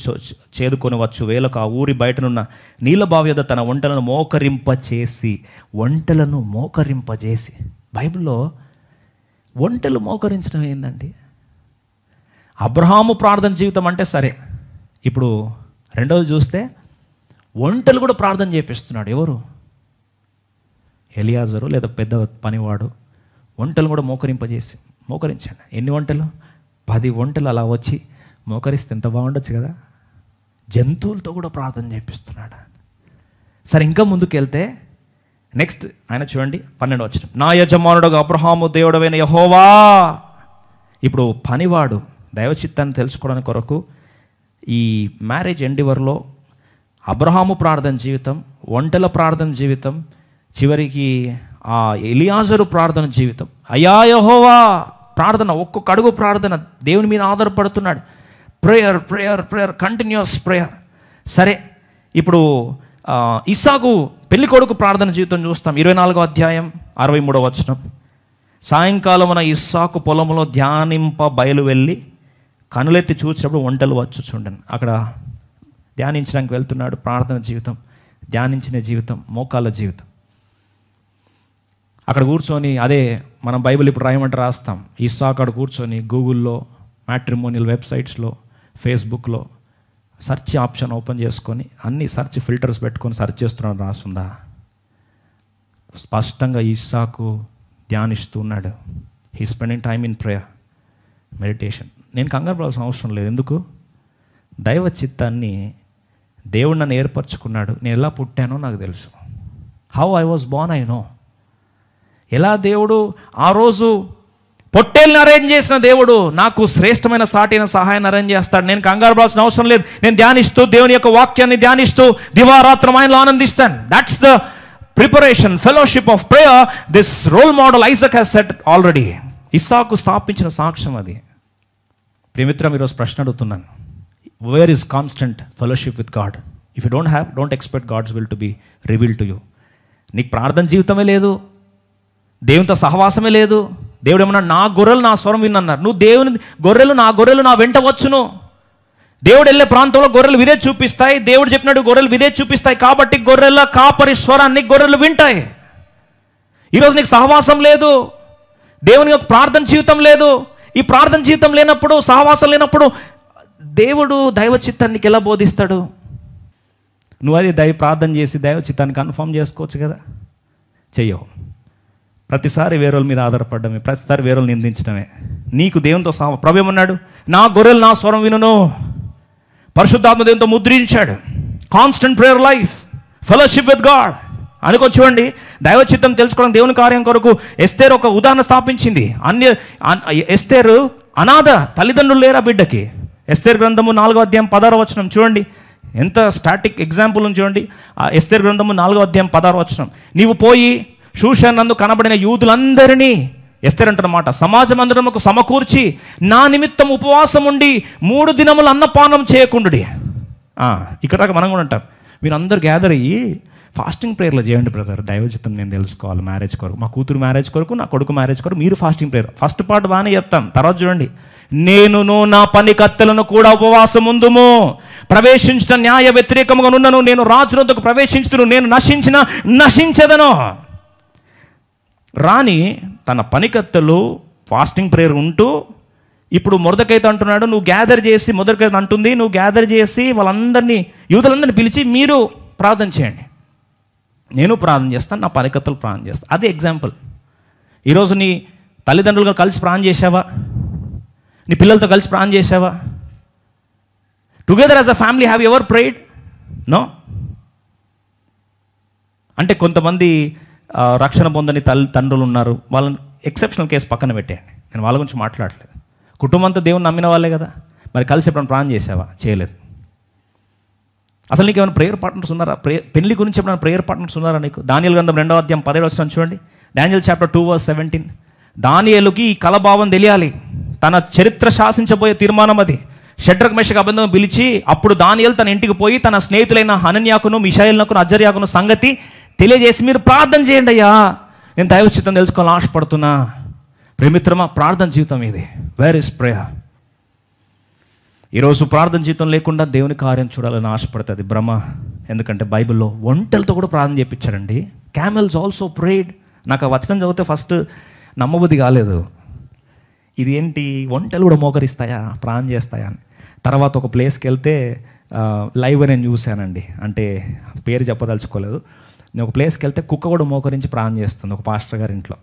చేదుకొని వచ్చు వేలకు ఆ ఊరి బయటనున్న నీళ్ళ బావ్యత తన వంటలను మోకరింపచేసి వంటలను మోకరింపజేసి బైబిల్లో వంటలు మోకరించడం ఏంటండి అబ్రహాము ప్రార్థన జీవితం అంటే సరే ఇప్పుడు రెండవది చూస్తే ఒంటలు కూడా ప్రార్థన చేపిస్తున్నాడు ఎవరు ఎలియాజరు లేదా పెద్ద పనివాడు వంటలు కూడా మోకరింపజేసి మోకరించండి ఎన్ని వంటలు పది వంటలు అలా వచ్చి మోకరిస్తే ఎంత బాగుండొచ్చు కదా జంతువులతో కూడా ప్రార్థన చేపిస్తున్నాడు సరే ఇంకా ముందుకెళ్తే నెక్స్ట్ ఆయన చూడండి పన్నెండు వచ్చిన నా యజమానుడు అబ్రహాము దేవుడవైన యహోవా ఇప్పుడు పనివాడు దైవచిత్తాన్ని తెలుసుకోవడానికి కొరకు ఈ మ్యారేజ్ ఎండివర్లో అబ్రహాము ప్రార్థన జీవితం ఒంటల ప్రార్థన జీవితం చివరికి ఆ ఎలియాజరు ప్రార్థన జీవితం అయా యహోవా ప్రార్థన ఒక్కొక్క అడుగు ప్రార్థన దేవుని మీద ఆధారపడుతున్నాడు prayer prayer prayer continues prayer సరే ఇప్పుడు ఇస్సాకు పెళ్లి కొడుకు ప్రార్థన జీవితం చూస్తాం ఇరవై నాలుగో అధ్యాయం అరవై మూడో వచనం సాయంకాలమున ఇస్సాకు పొలంలో ధ్యానింప బయలు వెళ్ళి కనులెత్తి చూసినప్పుడు వంటలు వచ్చు చూడండి అక్కడ ధ్యానించడానికి వెళ్తున్నాడు ప్రార్థన జీవితం ధ్యానించిన జీవితం మోకాళ్ళ జీవితం అక్కడ కూర్చొని అదే మనం బైబిల్ ఇప్పుడు రాయమంటే రాస్తాం ఇస్సా అక్కడ కూర్చొని గూగుల్లో మ్యాట్రిమోనియల్ వెబ్సైట్స్లో ఫేస్బుక్లో సెర్చ్ ఆప్షన్ ఓపెన్ చేసుకొని అన్ని సర్చ్ ఫిల్టర్స్ పెట్టుకొని సర్చ్ చేస్తున్నాడు రాస్తుందా స్పష్టంగా ధ్యానిస్తూ ఉన్నాడు he spending time in prayer meditation నేను కంగారు పడాల్సిన అవసరం లేదు ఎందుకు దైవ చిత్తాన్ని దేవుడు నన్ను ఏర్పరచుకున్నాడు నేను ఎలా పుట్టానో నాకు తెలుసు how I was born I know ఎలా దేవుడు ఆ రోజు పొట్టేళ్ళని అరేంజ్ చేసిన దేవుడు నాకు శ్రేష్టమైన సాటైన సహాయాన్ని అరేంజ్ చేస్తాడు నేను కంగారు పడాల్సిన అవసరం లేదు నేను ధ్యానిస్తూ దేవుని యొక్క వాక్యాన్ని ధ్యానిస్తూ దివారాత్రం ఆయనలో ఆనందిస్తాను that's the preparation fellowship of prayer this role model Isaac has set already ఇస్సాకు స్థాపించిన సాక్ష్యం అది ప్రేమిత్ర ఈరోజు ప్రశ్న అడుగుతున్నాను where is constant fellowship with God if you don't have don't expect God's will to be reveal to you నీకు ప్రార్థన జీవితమే లేదు దేవునితో సహవాసమే లేదు దేవుడు ఏమన్నా నా గొర్రెలు నా స్వరం విన్నన్నారు నువ్వు దేవుని గొర్రెలు నా గొర్రెలు నా వెంట వచ్చును దేవుడు వెళ్ళే ప్రాంతంలో గొర్రెలు విదే చూపిస్తాయి దేవుడు చెప్పినట్టు గొర్రెలు విదే చూపిస్తాయి కాబట్టి గొర్రెల కాపరి స్వరాన్ని గొర్రెలు వింటాయి ఈరోజు నీకు సహవాసం లేదు దేవుని యొక్క ప్రార్థన జీవితం లేదు ఈ ప్రార్థన జీవితం లేనప్పుడు సహవాసం లేనప్పుడు దేవుడు దైవ చిత్తానికి ఎలా బోధిస్తాడు నువ్వు అది దైవ ప్రార్థన చేసి దైవ చిత్తాన్ని కన్ఫర్మ్ చేసుకోవచ్చు కదా చెయ్యవు ప్రతిసారి వేరే మీద ఆధారపడమే ప్రతిసారి వేరే నిందించడమే నీకు దేవునితో సహ ఏమన్నాడు నా గొర్రెలు నా స్వరం వినును పరిశుద్ధాత్మ దేవునితో ముద్రించాడు constant prayer life fellowship with God అనుకోచూడండి దైవ చిత్తం తెలుసుకోవడం దేవుని కార్యం కొరకు ఎస్తేరు ఒక ఉదాహరణ స్థాపించింది అన్య ఎస్తేరు అనాథ తల్లిదండ్రులు లేరా బిడ్డకి ఎస్తేర్ గ్రంథము నాలుగో అధ్యాయం పదార వచనం చూడండి ఎంత స్టాటిక్ ఎగ్జాంపుల్ చూడండి ఆ ఎస్తేర్ గ్రంథము నాలుగో అధ్యాయం పదార వచనం నీవు పోయి షూషన్ నందు కనబడిన యూదులందరినీ ఎస్తేర్ అంటారన్నమాట సమాజం అందరముకు సమకూర్చి నా నిమిత్తం ఉపవాసం ఉండి మూడు దినములు అన్నపానం చేయకుండుడి ఇక్కడ మనం కూడా అంటాం మీరు అందరు గ్యాదర్ అయ్యి ఫాస్టింగ్ ప్రేయర్లు చేయండి బ్రదర్ దైవజితం నేను తెలుసుకోవాలి మ్యారేజ్ కొరకు మా కూతురు మ్యారేజ్ కొరకు నా కొడుకు మ్యారేజ్ కొరకు మీరు ఫాస్టింగ్ ప్రేయర్ ఫస్ట్ పార్ట్ బాగానే చెప్తాం తర్వాత చూడండి నేను నా పని కత్తెలను కూడా ఉపవాసం ఉందుము ప్రవేశించిన న్యాయ వ్యతిరేకముగా ఉన్నను నేను రాజునందుకు ప్రవేశించును నేను నశించిన నశించదను రాణి తన పనికత్తెలు ఫాస్టింగ్ ప్రేయర్ ఉంటూ ఇప్పుడు మొదకైతే అంటున్నాడు నువ్వు గ్యాదర్ చేసి మొదకైతే అంటుంది నువ్వు గ్యాదర్ చేసి వాళ్ళందరినీ యువతలందరినీ పిలిచి మీరు ప్రార్థన చేయండి నేను ప్రార్థన చేస్తాను నా పరికత్తలు ప్రార్థన చేస్తాను అదే ఎగ్జాంపుల్ ఈరోజు నీ తల్లిదండ్రులుగా కలిసి ప్రాణం చేసావా నీ పిల్లలతో కలిసి ప్రాణం చేసావా together as a family have ever prayed no అంటే కొంతమంది రక్షణ పొందని తల్లి తండ్రులు ఉన్నారు వాళ్ళని ఎక్సెప్షనల్ కేసు పక్కన పెట్టేయండి నేను వాళ్ళ గురించి మాట్లాడలేదు కుటుంబంతో దేవుని నమ్మిన వాళ్ళే కదా మరి కలిసి ఎప్పుడైనా ప్రాణం చేసావా చేయలేదు అసలు నీకు ఏమైనా ప్రేయర్ పార్ట్నర్స్ ఉన్నారా ప్రే పెళ్లి గురించి ఏమైనా ప్రేయర్ పార్ట్నర్స్ ఉన్నారా నీకు దానియల్ గ్రంథం రెండవ అధ్యాయం పదిహేడు వచ్చిన చూడండి Daniel chapter two verse seventeen దానియలుకి ఈ కలభావం తెలియాలి తన చరిత్ర శాసించబోయే తీర్మానం అది షడ్రక్ మేషక అబంధం పిలిచి అప్పుడు దానియల్ తన ఇంటికి పోయి తన స్నేహితులైన హనన్యాకును మిషాయిల్నకు అజర్యాకును సంగతి తెలియజేసి మీరు ప్రార్థన చేయండి అయ్యా నేను దైవచిత్తం తెలుసుకోవాలని ఆశపడుతున్నా ప్రేమిత్రమా ప్రార్థన జీవితం ఇది వేర్ ఇస్ ప్రేయర్ ఈరోజు ప్రార్థన జీవితం లేకుండా దేవుని కార్యం చూడాలని ఆశపడుతుంది బ్రహ్మ ఎందుకంటే బైబిల్లో ఒంటలతో కూడా ప్రార్థన చేయించారండి క్యామెల్స్ ఆల్సో ప్రేడ్ నాకు ఆ వచనం చదివితే ఫస్ట్ నమ్మబుద్ధి కాలేదు ఇది ఏంటి ఒంటలు కూడా మోకరిస్తాయా ప్రాణం చేస్తాయా అని తర్వాత ఒక ప్లేస్కి వెళ్తే లైవ్ నేను చూశానండి అంటే పేరు చెప్పదలుచుకోలేదు నేను ఒక ప్లేస్కి వెళ్తే కుక్క కూడా మోకరించి ప్రాణం చేస్తుంది ఒక పాస్టర్ గారి ఇంట్లో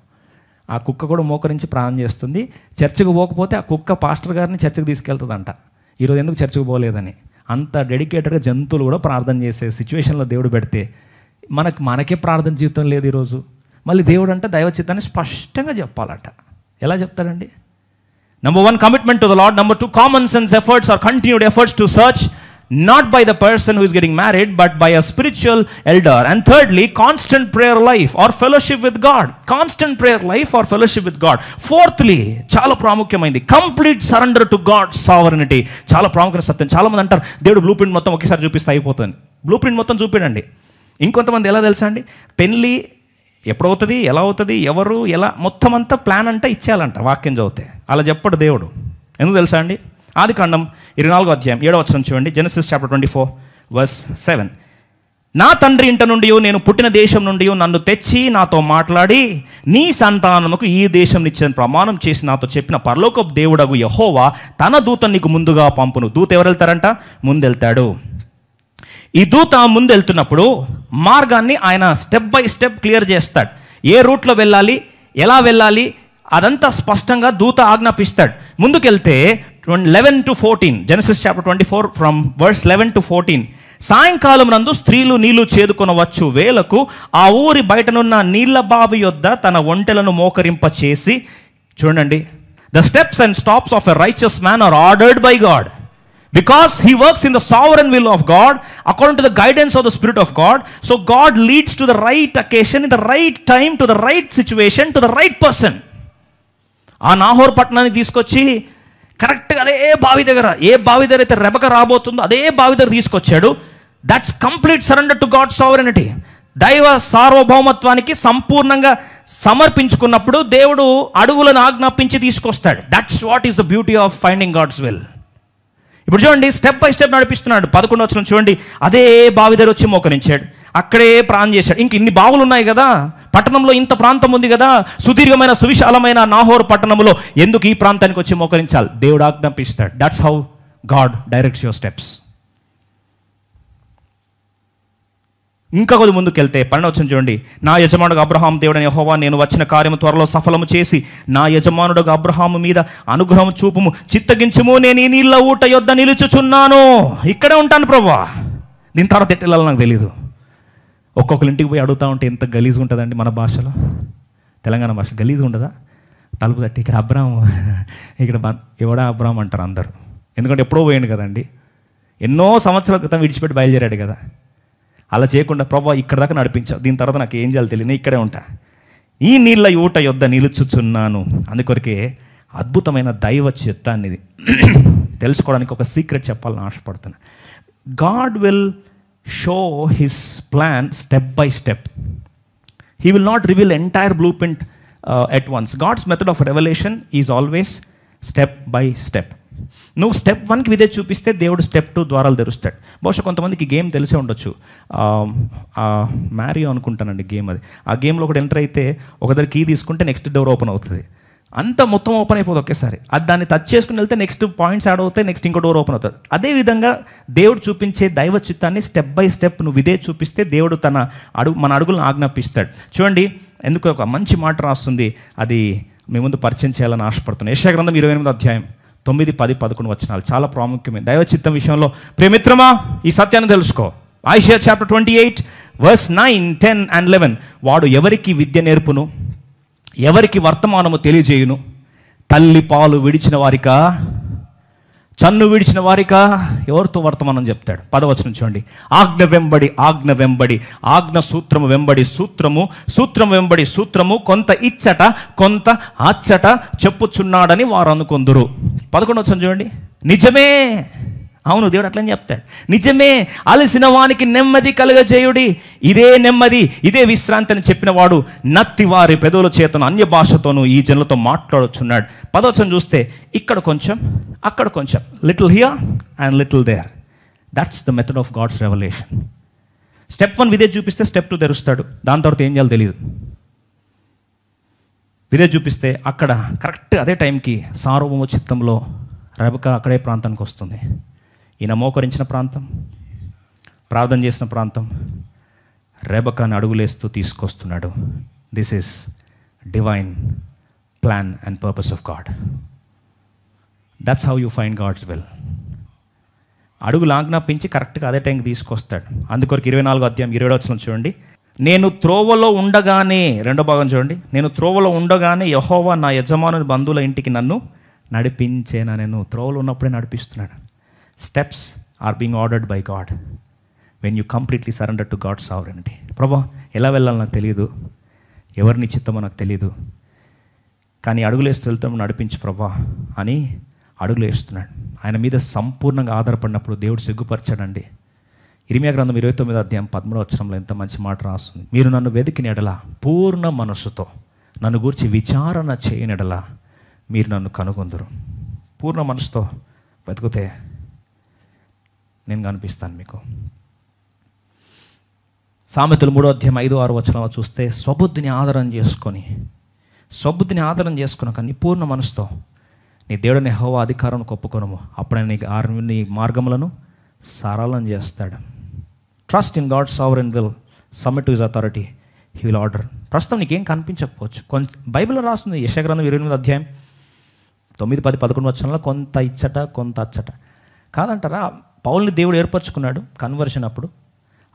ఆ కుక్క కూడా మోకరించి ప్రాణం చేస్తుంది చర్చికి పోకపోతే ఆ కుక్క పాస్టర్ గారిని చర్చికి తీసుకెళ్తుందంట ఈరోజు ఎందుకు చర్చకు పోలేదని అంత డెడికేటెడ్గా జంతువులు కూడా ప్రార్థన చేసే సిచ్యువేషన్లో దేవుడు పెడితే మనకు మనకే ప్రార్థన జీవితం లేదు ఈరోజు మళ్ళీ దేవుడు అంటే దైవచిత్తాన్ని స్పష్టంగా చెప్పాలట ఎలా చెప్తాడండి number one commitment to the Lord number two common sense efforts are continued efforts to search not by the person who is getting married but by a spiritual elder and thirdly constant prayer life or fellowship with God constant prayer life or fellowship with God fourthly చాలా ప్రాముఖ్యమైంది complete surrender to God sovereignty చాలా ప్రాముఖ్యత సత్యం చాలామంది అంటారు దేవుడు blue print మొత్తం ఒకేసారి చూపిస్తే అయిపోతుంది బ్లూ ప్రింట్ మొత్తం చూపించండి ఇంకొంతమంది ఎలా తెలుసా అండి పెళ్ళి ఎప్పుడవుతుంది ఎలా అవుతుంది ఎవరు ఎలా మొత్తం అంతా ప్లాన్ అంటే ఇచ్చేయాలంట వాక్యం చదివితే అలా చెప్పడు దేవుడు ఎందుకు తెలుసా అండి ఆది కాండం ఇరవై నాలుగో అధ్యాయం ఏడో వచ్చిన చూడండి Genesis chapter twenty four verse seven నా తండ్రి ఇంట నుండి నేను పుట్టిన దేశం నుండి నన్ను తెచ్చి నాతో మాట్లాడి నీ సంతానముకు ఈ దేశం నిచ్చిన ప్రమాణం చేసి నాతో చెప్పిన పర్లోక దేవుడగు యహోవా తన దూత నీకు ముందుగా పంపును దూత ఎవరు వెళ్తారంట ముందెళ్తాడు ఈ దూత ముందెళ్తున్నప్పుడు మార్గాన్ని ఆయన స్టెప్ బై స్టెప్ క్లియర్ చేస్తాడు ఏ రూట్లో వెళ్ళాలి ఎలా వెళ్ళాలి అదంతా స్పష్టంగా దూత ఆజ్ఞాపిస్తాడు ముందుకెళ్తే eleven to fourteen Genesis chapter twenty four from verse eleven to fourteen సాయంకాలం నందు స్త్రీలు నీళ్లు చేదుకొనవచ్చు వేలకు ఆ ఊరి బయటనున్న నీళ్ల బావి యొద్ద తన ఒంటెలను మోకరింప చేసి చూడండి the steps and stops of a righteous man are ordered by God because he works in the sovereign will of God according to the guidance of the spirit of God so God leads to the right occasion in the right time to the right situation to the right person ఆ Nahor పట్టణాన్ని తీసుకొచ్చి కరెక్ట్గా అదే బావి దగ్గర ఏ బావి దగ్గర అయితే రెబక రాబోతుందో అదే బావి దగ్గర తీసుకొచ్చాడు that's complete surrender to God sovereignty దైవ సార్వభౌమత్వానికి సంపూర్ణంగా సమర్పించుకున్నప్పుడు దేవుడు అడుగులను ఆజ్ఞాపించి తీసుకొస్తాడు that's what is the beauty of finding God's will ఇప్పుడు చూడండి స్టెప్ బై స్టెప్ నడిపిస్తున్నాడు పదకొండు వచ్చిన చూడండి అదే బావి దగ్గర వచ్చి మోకరించాడు అక్కడే ప్రాణం చేశాడు ఇంక ఇన్ని బావులు ఉన్నాయి కదా పట్టణంలో ఇంత ప్రాంతం ఉంది కదా సుదీర్ఘమైన సువిశాలమైన నాహోర్ పట్టణంలో ఎందుకు ఈ ప్రాంతానికి వచ్చి మోకరించాలి దేవుడు ఆజ్ఞాపిస్తాడు that's how God directs your steps ఇంకా కొద్ది ముందుకెళ్తే పని వచ్చింది చూడండి నా యజమానుడు అబ్రహాం దేవుడని యహోవా నేను వచ్చిన కార్యము త్వరలో సఫలము చేసి నా యజమానుడు అబ్రహాము మీద అనుగ్రహం చూపుము చిత్తగించుము నేను ఈ నీళ్ళ ఊట యొద్ద నిలుచుచున్నాను ఇక్కడే ఉంటాను ప్రభా దీని తర్వాత ఎట్టెళ్ళాలో నాకు తెలియదు ఒక్కొక్కరి ఇంటికి పోయి అడుగుతూ ఉంటే ఎంత గలీజ్ ఉంటుందండి మన భాషలో తెలంగాణ భాష గలీజ్ ఉండదా తలుపు తట్టి ఇక్కడ అబ్రామ్ ఇక్కడ ఎవడా అబ్రామ్ అంటారు అందరూ ఎందుకంటే ఎప్పుడో పోయాడు కదండి ఎన్నో సంవత్సరాల క్రితం విడిచిపెట్టి బయలుదేరాడు కదా అలా చేయకుండా ప్రభావ ఇక్కడ దాకా నడిపించావు దీని తర్వాత నాకు ఏం చేయాలో తెలియదు ఇక్కడే ఉంటా ఈ నీళ్ళ ఊట యొద్ద నిలుచుచున్నాను అందుకొరకే అద్భుతమైన దైవ చిత్తాన్ని అనేది తెలుసుకోవడానికి ఒక సీక్రెట్ చెప్పాలని ఆశపడుతున్నా God will show his plan step by step he will not reveal entire blueprint at once God's method of revelation is always step by step నువ్వు స్టెప్ వన్కి విదే చూపిస్తే దేవుడు స్టెప్ టూ ద్వారాలు తెరుస్తాడు బహుశా కొంతమందికి గేమ్ తెలిసే ఉండొచ్చు మ్యారియో అనుకుంటానండి గేమ్ అది ఆ గేమ్లో ఒకటి ఎంటర్ అయితే ఒక దగ్గర కీ తీసుకుంటే నెక్స్ట్ డోర్ ఓపెన్ అవుతుంది అంత మొత్తం ఓపెన్ అయిపోదు ఒకేసారి అది దాన్ని టచ్ చేసుకుని వెళ్తే నెక్స్ట్ పాయింట్స్ యాడ్ అవుతాయి నెక్స్ట్ ఇంకో డోర్ ఓపెన్ అవుతుంది అదేవిధంగా దేవుడు చూపించే దైవ చిత్తాన్ని స్టెప్ బై స్టెప్ నువ్వు ఇదే చూపిస్తే దేవుడు తన అడుగు మన అడుగులను ఆజ్ఞాపిస్తాడు చూడండి ఎందుకు ఒక మంచి మాట రాస్తుంది అది మీ ముందు పరిచయం చేయాలని ఆశపడుతున్నాను గ్రంథం ఇరవై ఎనిమిది అధ్యాయం తొమ్మిది పది పదకొండు వచ్చినాలు చాలా ప్రాముఖ్యమైన దైవ చిత్తం విషయంలో ప్రేమిత్రమా ఈ సత్యాన్ని తెలుసుకో Isaiah chapter twenty eight verse nine ten and eleven వాడు ఎవరికి విద్య నేర్పును ఎవరికి వర్తమానము తెలియజేయును తల్లి పాలు విడిచిన వారిక చన్ను విడిచిన వారిక ఎవరితో వర్తమానం చెప్తాడు పదవచనం చూడండి ఆజ్ఞ వెంబడి ఆజ్ఞ వెంబడి ఆజ్ఞ సూత్రము వెంబడి సూత్రము సూత్రం వెంబడి సూత్రము కొంత ఇచ్చట కొంత అచ్చట చెప్పుచున్నాడని వారు అనుకుందరు పదకొండవచనం చూడండి నిజమే అవును దేవుడు అట్లని చెప్తాడు నిజమే అలసిన వానికి నెమ్మది కలగజేయుడి ఇదే నెమ్మది ఇదే విశ్రాంతి అని చెప్పినవాడు నత్తి వారి పెదవుల చేతను అన్య భాషతోనూ ఈ జనులతో మాట్లాడుచున్నాడు పదవచనం చూస్తే ఇక్కడ కొంచెం అక్కడ కొంచెం little here and little there that's the method of God's revelation step one విదే చూపిస్తే స్టెప్ టూ తెరుస్తాడు దాని తర్వాత ఏం చేయాలో తెలియదు విదే చూపిస్తే అక్కడ కరెక్ట్ అదే టైంకి సార్వభౌమ చిత్తంలో రెబక అక్కడే ప్రాంతానికి వస్తుంది ఈయన మోకరించిన ప్రాంతం ప్రార్థన చేసిన ప్రాంతం రేబకాన్ని అడుగులేస్తూ తీసుకొస్తున్నాడు this is divine plan and purpose of God that's how you find God's will అడుగులు ఆజ్ఞాపించి కరెక్ట్గా అదే టైంకి తీసుకొస్తాడు అందుకొరకు ఇరవై నాలుగు అధ్యాయం ఇరవై వచ్చిన చూడండి నేను త్రోవలో ఉండగానే రెండో భాగం చూడండి నేను త్రోవలో ఉండగానే యహోవా నా యజమానుని బంధువుల ఇంటికి నన్ను నడిపించేనా నేను త్రోవలో ఉన్నప్పుడే నడిపిస్తున్నాడు steps are being ordered by God when you completely surrender to God sovereignty ప్రభా ఎలా వెళ్ళాలో నాకు తెలియదు ఎవరిని చిత్తమో నాకు తెలియదు కానీ వేస్తూ వెళ్తాము నడిపించు ప్రభా అని అడుగులేస్తున్నాడు ఆయన మీద సంపూర్ణంగా ఆధారపడినప్పుడు దేవుడు సిగ్గుపరచాడండి ఇరిమియా గ్రంథం ఇరవై తొమ్మిది అధ్యాయం పదమూడు వచ్చరంలో ఎంత మంచి మాట రాస్తుంది మీరు నన్ను వెతికిన ఎడల పూర్ణ మనస్సుతో నన్ను గురించి విచారణ చేయని ఎడల మీరు నన్ను కనుగొందరు పూర్ణ మనసుతో వెతికితే నేను కనిపిస్తాను మీకు సామెతలు మూడో అధ్యాయం ఐదో ఆరు వచ్చిన చూస్తే స్వబుద్ధిని ఆదరం చేసుకొని స్వబుద్ధిని ఆధారం చేసుకుని ఒక నిపూర్ణ మనసుతో నీ దేవుడిని హోవా అధికారం ఒప్పుకొనము అప్పుడే నీ నీ మార్గములను సరళం చేస్తాడు trust in God sovereign will submit to his authority he will order ప్రస్తుతం నీకేం కనిపించకపోవచ్చు కొంత బైబిల్లో రాస్తుంది యశగ్రంథం ఇరవై ఎనిమిది అధ్యాయం తొమ్మిది పది పదకొండు వచ్చిన కొంత ఇచ్చట కొంత అచ్చట కాదంటారా పౌల్ని దేవుడు ఏర్పరచుకున్నాడు కన్వర్షన్ అప్పుడు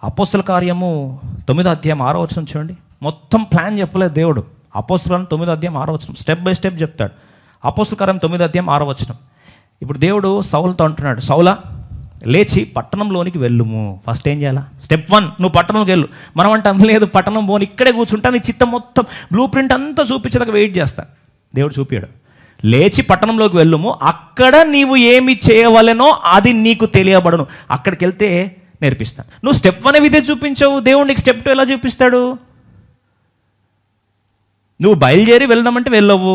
అపోస్తుల కార్యము తొమ్మిదో అధ్యాయం ఆరో వచ్చిన చూడండి మొత్తం ప్లాన్ చెప్పలేదు దేవుడు అపోస్తులను తొమ్మిదో అధ్యాయం ఆరో వచ్చిన స్టెప్ బై స్టెప్ చెప్తాడు అపోస్తుల కార్యం తొమ్మిదో అధ్యాయం ఆరో వచ్చిన ఇప్పుడు దేవుడు సౌలతో అంటున్నాడు సౌల లేచి పట్టణంలోనికి వెళ్ళుము ఫస్ట్ ఏం చేయాలా స్టెప్ వన్ నువ్వు పట్టణంకి వెళ్ళు మనం అంటాం లేదు పట్టణం పోని ఇక్కడే కూర్చుంటా నీ చిత్తం మొత్తం బ్లూ ప్రింట్ అంతా చూపించేదాకా వెయిట్ చేస్తాను దేవుడు చూపించాడు లేచి పట్టణంలోకి వెళ్ళుము అక్కడ నీవు ఏమి చేయవలెనో అది నీకు తెలియబడను అక్కడికి వెళ్తే నేర్పిస్తాను నువ్వు స్టెప్ వన్ విధే చూపించావు దేవుడు నీకు స్టెప్ టూ ఎలా చూపిస్తాడు నువ్వు బయలుదేరి వెళ్దామంటే వెళ్ళవు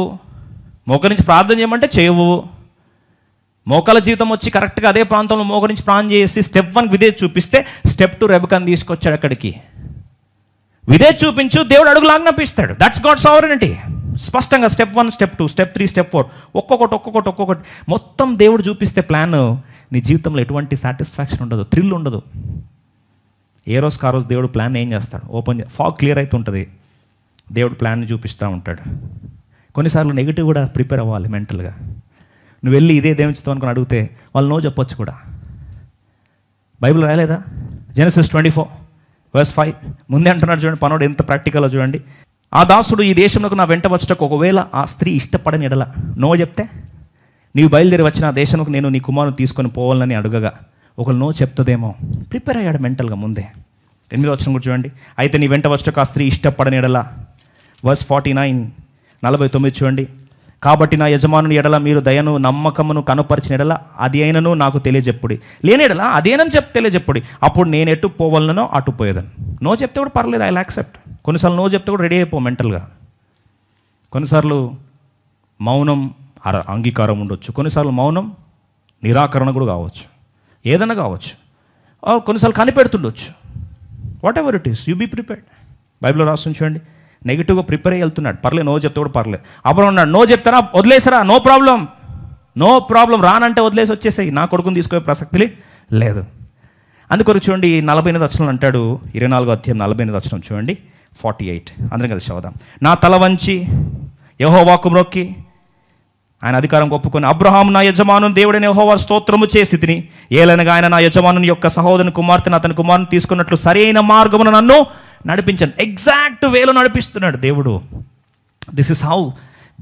మోకరించి ప్రార్థన చేయమంటే చేయవు మోకాల జీవితం వచ్చి కరెక్ట్గా అదే ప్రాంతంలో మోకరించి ప్రాణం చేసి స్టెప్ వన్ విదే చూపిస్తే స్టెప్ టూ రెబకన్ తీసుకొచ్చాడు అక్కడికి విదే చూపించు దేవుడు అడుగులాగ్నప్పిస్తాడు ఆజ్ఞాపిస్తాడు దట్స్ గాడ్ సావరెనిటీ స్పష్టంగా step one step two step three step four ఒక్కొక్కటి ఒక్కొక్కటి ఒక్కొక్కటి మొత్తం దేవుడు చూపిస్తే ప్లాన్ నీ జీవితంలో ఎటువంటి సాటిస్ఫాక్షన్ ఉండదు థ్రిల్ ఉండదు ఏ రోజు కా రోజు దేవుడు ప్లాన్ ఏం చేస్తాడు ఓపెన్ ఫాగ్ క్లియర్ అయితే ఉంటుంది దేవుడు ప్లాన్ చూపిస్తూ ఉంటాడు కొన్నిసార్లు నెగిటివ్ కూడా ప్రిపేర్ అవ్వాలి మెంటల్గా నువ్వు వెళ్ళి ఇదే దేవించుతావు అనుకుని అడిగితే వాళ్ళు నో చెప్పొచ్చు కూడా బైబిల్ రాయలేదా Genesis twenty four verse five ముందే అంటున్నాడు చూడండి పనోడు ఎంత ప్రాక్టికల్లో చూడండి ఆ దాసుడు ఈ దేశంలోకి నా వెంట వచ్చటకు ఒకవేళ ఆ స్త్రీ ఇష్టపడని ఎడల నో చెప్తే నీవు బయలుదేరి వచ్చిన ఆ దేశంలోకి నేను నీ కుమారుని తీసుకొని పోవాలని అడుగగా ఒకరు నో చెప్తుందేమో ప్రిపేర్ అయ్యాడు మెంటల్గా ముందే ఎనిమిది వచ్చిన కూడా చూడండి అయితే నీ వెంట వచ్చటకు ఆ స్త్రీ ఇష్టపడని ఎడల వర్స్ ఫార్టీ నైన్ నలభై తొమ్మిది చూడండి కాబట్టి నా యజమానుని ఎడల మీరు దయను నమ్మకమును కనుపరిచిన ఎడల అది అయినను నాకు తెలియజెప్పుడి లేని ఎడల అదేనని చెప్ తెలియజెప్పుడి అప్పుడు నేను ఎటు పోవాలనో అటు పోయేదాన్ని నో చెప్తే కూడా పర్లేదు ఐ యాక్సెప్ట్ కొన్నిసార్లు నో చెప్తే కూడా రెడీ అయిపో మెంటల్గా కొన్నిసార్లు మౌనం అంగీకారం ఉండొచ్చు కొన్నిసార్లు మౌనం నిరాకరణ కూడా కావచ్చు ఏదైనా కావచ్చు కొన్నిసార్లు కనిపెడుతుండొచ్చు whatever it is you be prepared బైబిల్లో రాసి చూడండి నెగిటివ్గా ప్రిపేర్ అయ్యి వెళ్తున్నాడు పర్లేదు నో చెప్తే కూడా పర్లేదు అప్పుడు ఉన్నాడు నో చెప్తారా వదిలేసారా నో ప్రాబ్లం నో ప్రాబ్లం రానంటే వదిలేసి వచ్చేసాయి నా కొడుకుని తీసుకునే ప్రసక్తి లేదు అందుకొరకు చూడండి నలభై ఎనిమిది వచ్చిన అంటాడు ఇరవై నాలుగో అధ్యాయం నలభై ఎనిమిది వచ్చినాం చూడండి ఫార్టీ ఎయిట్ అందరం కలిసి చదువుదాం నా తల వంచి యహోవాకు మ్రొక్కి ఆయన అధికారం ఒప్పుకొని అబ్రహాం నా యజమాను దేవుడని యహోవా స్తోత్రము చేసి తిని ఏలనగా ఆయన నా యజమాను యొక్క సహోదరుని కుమార్తెను అతని కుమారుని తీసుకున్నట్లు సరైన మార్గమును నన్ను నడిపించాను ఎగ్జాక్ట్ వేలో నడిపిస్తున్నాడు దేవుడు this is how